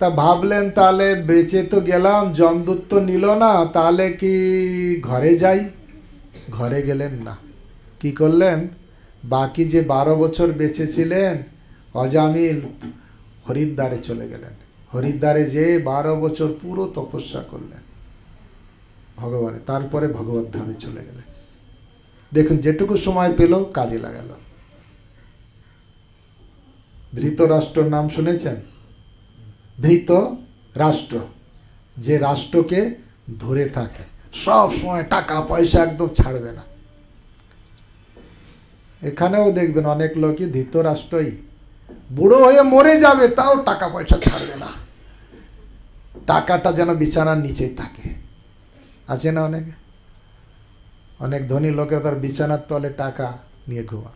তা ভাবলেন তাহলে বেঁচে তো গেলাম যমদূত তো নিল না তাহলে কি ঘরে যাই ঘরে গেলেন না কি করলেন বাকি যে বারো বছর বেঁচে ছিলেন অজামিল হরিদ্বারে চলে গেলেন হরিদ্বারে যে বারো বছর পুরো তপস্যা করলেন ভগবানে তারপরে ভগবত ধামে চলে গেলেন দেখুন যেটুকু সময় পেল কাজে লাগালো ধৃত রাষ্ট্রর নাম শুনেছেন ধৃত রাষ্ট্র যে রাষ্ট্রকে ধরে থাকে সব সময় টাকা পয়সা একদম ছাড়বে না এখানেও দেখবেন অনেক লোকই ধৃতরাষ্ট্রই বুড়ো হয়ে মরে যাবে তাও টাকা পয়সা ছাড়বে না টাকাটা যেন বিছানার নিচেই থাকে আছে না অনেকে অনেক ধনী লোকে তার বিছানার তলে টাকা নিয়ে ঘুমা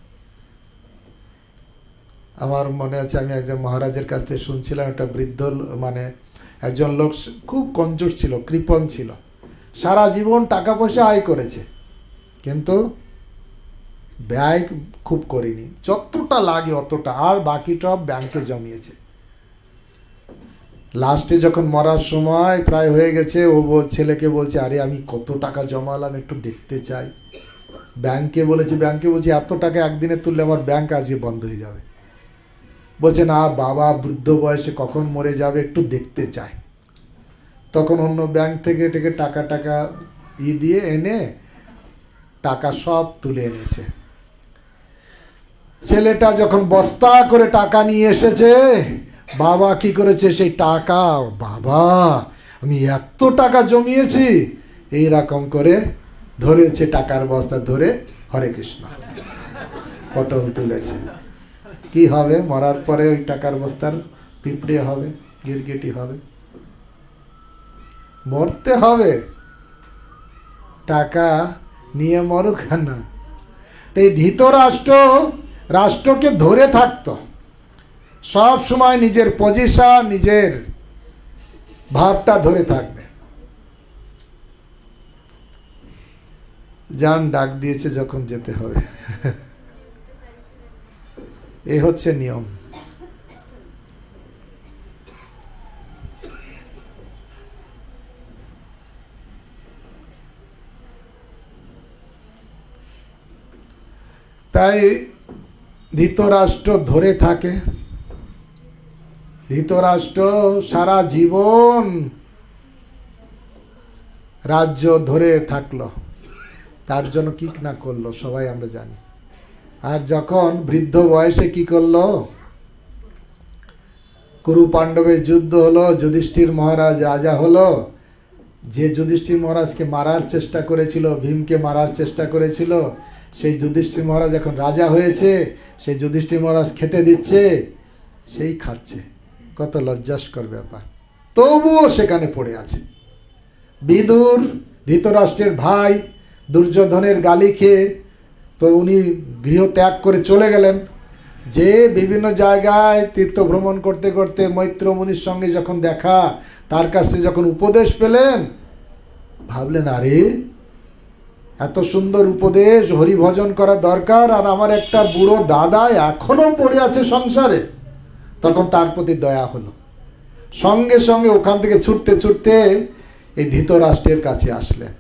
আমার মনে আছে আমি একজন মহারাজের কাছ থেকে শুনছিলাম একটা বৃদ্ধ মানে একজন লোক খুব কঞ্জুস ছিল কৃপণ ছিল সারা জীবন টাকা পয়সা আয় করেছে কিন্তু ব্যয় খুব করিনি যতটা লাগে অতটা আর বাকিটা ব্যাংকে জমিয়েছে লাস্টে যখন মরার সময় প্রায় হয়ে গেছে ও ছেলেকে বলছে আরে আমি কত টাকা জমালাম একটু দেখতে চাই ব্যাংকে বলেছে ব্যাংকে বলছে এত টাকা একদিনে তুললে আমার ব্যাংক আজকে বন্ধ হয়ে যাবে বলছে না বাবা বৃদ্ধ বয়সে কখন মরে যাবে একটু দেখতে চায় তখন অন্য ব্যাংক থেকে থেকে টাকা টাকা ই দিয়ে এনে টাকা সব তুলে এনেছে ছেলেটা যখন বস্তা করে টাকা নিয়ে এসেছে বাবা কি করেছে সেই টাকা বাবা আমি এত টাকা জমিয়েছি এই রকম করে ধরেছে টাকার বস্তা ধরে হরে কৃষ্ণ পটল তুলেছে কি হবে মরার পরে ওই টাকার বস্তার পিঁপড়ে হবে গিরগিটি হবে মরতে হবে টাকা নিয়ে মরুক না তো এই ধৃতরাষ্ট্র রাষ্ট্রকে ধরে থাকত সব সময় নিজের পজিশন নিজের ভাবটা ধরে থাকবে যান ডাক দিয়েছে যখন যেতে হবে এ হচ্ছে নিয়ম তাই ধৃতরাষ্ট্র ধরে থাকে ধৃতরাষ্ট্র সারা জীবন রাজ্য ধরে থাকলো তার জন্য কি না করলো সবাই আমরা জানি আর যখন বৃদ্ধ বয়সে কি করলো কুরু পাণ্ডবের যুদ্ধ হলো যুধিষ্ঠির মহারাজ রাজা হলো যে যুধিষ্ঠির মহারাজকে মারার চেষ্টা করেছিল ভীমকে মারার চেষ্টা করেছিল সেই যুধিষ্ঠির মহারাজ এখন রাজা হয়েছে সেই যুধিষ্ঠির মহারাজ খেতে দিচ্ছে সেই খাচ্ছে কত লজ্জাস্কর ব্যাপার তবুও সেখানে পড়ে আছে বিদুর ধৃতরাষ্ট্রের ভাই দুর্যোধনের গালি খেয়ে তো উনি গৃহ ত্যাগ করে চলে গেলেন যে বিভিন্ন জায়গায় তীর্থ ভ্রমণ করতে করতে মৈত্র মুনির সঙ্গে যখন দেখা তার কাছ থেকে যখন উপদেশ পেলেন ভাবলেন আরে এত সুন্দর উপদেশ হরিভজন করা দরকার আর আমার একটা বুড়ো দাদা এখনও পড়ে আছে সংসারে তখন তার প্রতি দয়া হলো সঙ্গে সঙ্গে ওখান থেকে ছুটতে ছুটতে এই ধৃতরাষ্ট্রের কাছে আসলেন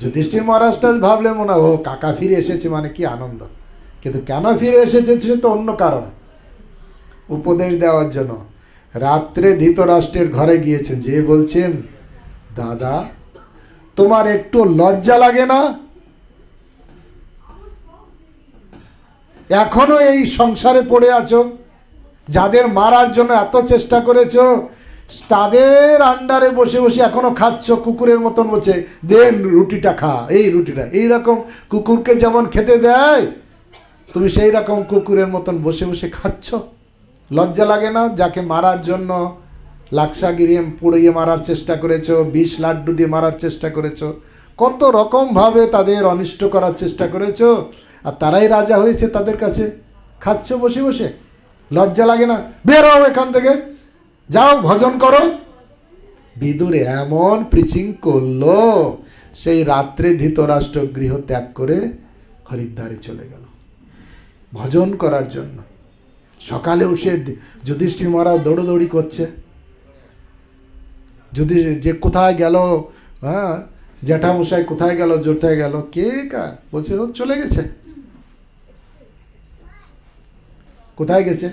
যুধিষ্ঠির মহারাষ্ট্র ভাবলেন মনে হয় ও কাকা ফিরে এসেছে মানে কি আনন্দ কিন্তু কেন ফিরে এসেছে সে তো অন্য কারণ উপদেশ দেওয়ার জন্য রাত্রে ধৃতরাষ্ট্রের ঘরে গিয়েছেন যে বলছেন দাদা তোমার একটু লজ্জা লাগে না এখনো এই সংসারে পড়ে আছো যাদের মারার জন্য এত চেষ্টা করেছ তাদের আন্ডারে বসে বসে এখনো খাচ্ছ কুকুরের মতন বসে দেন রুটিটা খা এই রুটিটা এই রকম কুকুরকে যেমন খেতে দেয় তুমি সেই রকম কুকুরের মতন বসে বসে খাচ্ছ লজ্জা লাগে না যাকে মারার জন্য লাক্সা গিরিয়ে পুড়িয়ে মারার চেষ্টা করেছো বিষ লাড্ডু দিয়ে মারার চেষ্টা করেছো কত রকমভাবে তাদের অনিষ্ট করার চেষ্টা করেছো আর তারাই রাজা হয়েছে তাদের কাছে খাচ্ছ বসে বসে লজ্জা লাগে না বেরো এখান থেকে যাও ভজন করো বিদুর এমন প্রিচিং করল সেই রাত্রে ধৃতরাষ্ট্র গৃহ ত্যাগ করে হরিদ্বারে চলে গেল ভজন করার জন্য সকালে উঠে যুধিষ্ঠির মহারাজ দৌড়োদৌড়ি করছে যদি যে কোথায় গেল হ্যাঁ জ্যাঠামশাই কোথায় গেল জোটায় গেল কে কার বলছে ও চলে গেছে কোথায় গেছে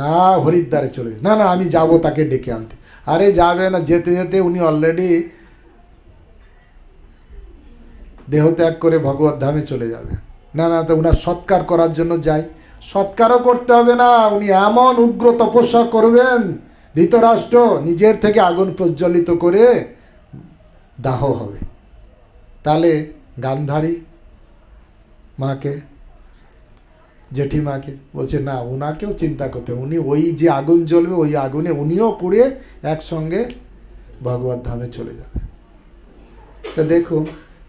না হরিদ্বারে চলে গেছে না না আমি যাব তাকে ডেকে আনতে আরে যাবে না যেতে যেতে উনি অলরেডি দেহ ত্যাগ করে ভগবত ধামে চলে যাবে না না তো উনার সৎকার করার জন্য যাই সৎকারও করতে হবে না উনি এমন উগ্র তপস্যা করবেন ধৃতরাষ্ট্র নিজের থেকে আগুন প্রজ্বলিত করে দাহ হবে তাহলে গান্ধারী মাকে জেঠিমাকে বলছে না ওনাকেও চিন্তা করতে উনি ওই যে আগুন জ্বলবে ওই আগুনে উনিও পুড়ে একসঙ্গে ভগবত ধামে চলে যাবে তো দেখুন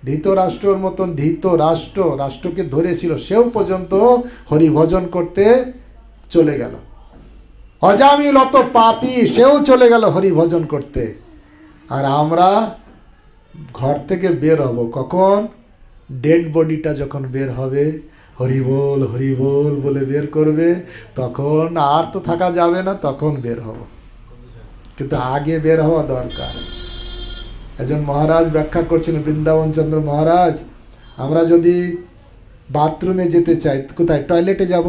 ধৃতরাষ্ট্রর মতন ধৃতরাষ্ট্র রাষ্ট্রকে ধরেছিল সেও পর্যন্ত হরিভজন করতে চলে গেল হজামিল অত পাপি সেও চলে গেল হরিভজন করতে আর আমরা ঘর থেকে বের হব কখন ডেড বডিটা যখন বের হবে হরিবোল হরিবোল বলে বের করবে তখন আর তো থাকা যাবে না তখন বের হব কিন্তু আগে বের হওয়া দরকার একজন মহারাজ ব্যাখ্যা করছিলেন বৃন্দাবন চন্দ্র মহারাজ আমরা যদি বাথরুমে যেতে চাই কোথায় টয়লেটে যাব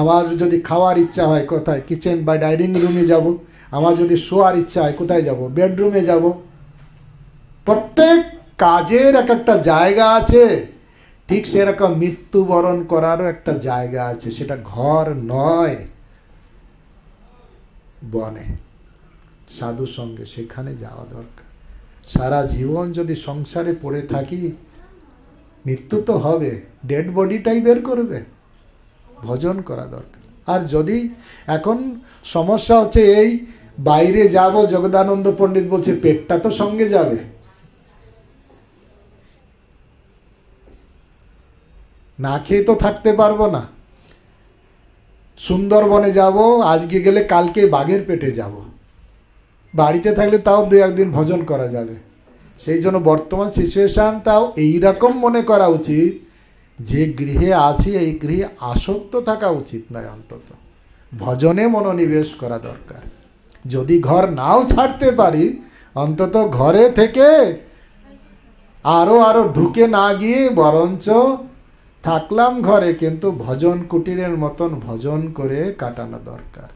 আমার যদি খাওয়ার ইচ্ছা হয় কোথায় কিচেন বা ডাইনিং রুমে যাব আমার যদি শোয়ার ইচ্ছা হয় কোথায় যাব বেডরুমে যাব প্রত্যেক কাজের এক একটা জায়গা আছে ঠিক সেরকম মৃত্যুবরণ করারও একটা জায়গা আছে সেটা ঘর নয় বনে সাধু সঙ্গে সেখানে যাওয়া দরকার সারা জীবন যদি সংসারে পড়ে থাকি মৃত্যু তো হবে ডেড বডিটাই বের করবে ভজন করা দরকার আর যদি এখন সমস্যা হচ্ছে এই বাইরে যাব জগদানন্দ পণ্ডিত বলছে পেটটা তো সঙ্গে যাবে না খেয়ে তো থাকতে পারবো না সুন্দরবনে যাব আজকে গেলে কালকে বাঘের পেটে যাব বাড়িতে থাকলে তাও দু একদিন ভজন করা যাবে সেই জন্য বর্তমান সিচুয়েশানটাও এইরকম মনে করা উচিত যে গৃহে আছি এই গৃহে আসক্ত থাকা উচিত নয় অন্তত ভজনে মনোনিবেশ করা দরকার যদি ঘর নাও ছাড়তে পারি অন্তত ঘরে থেকে আরও আরও ঢুকে না গিয়ে বরঞ্চ থাকলাম ঘরে কিন্তু ভজন কুটিরের মতন ভজন করে কাটানো দরকার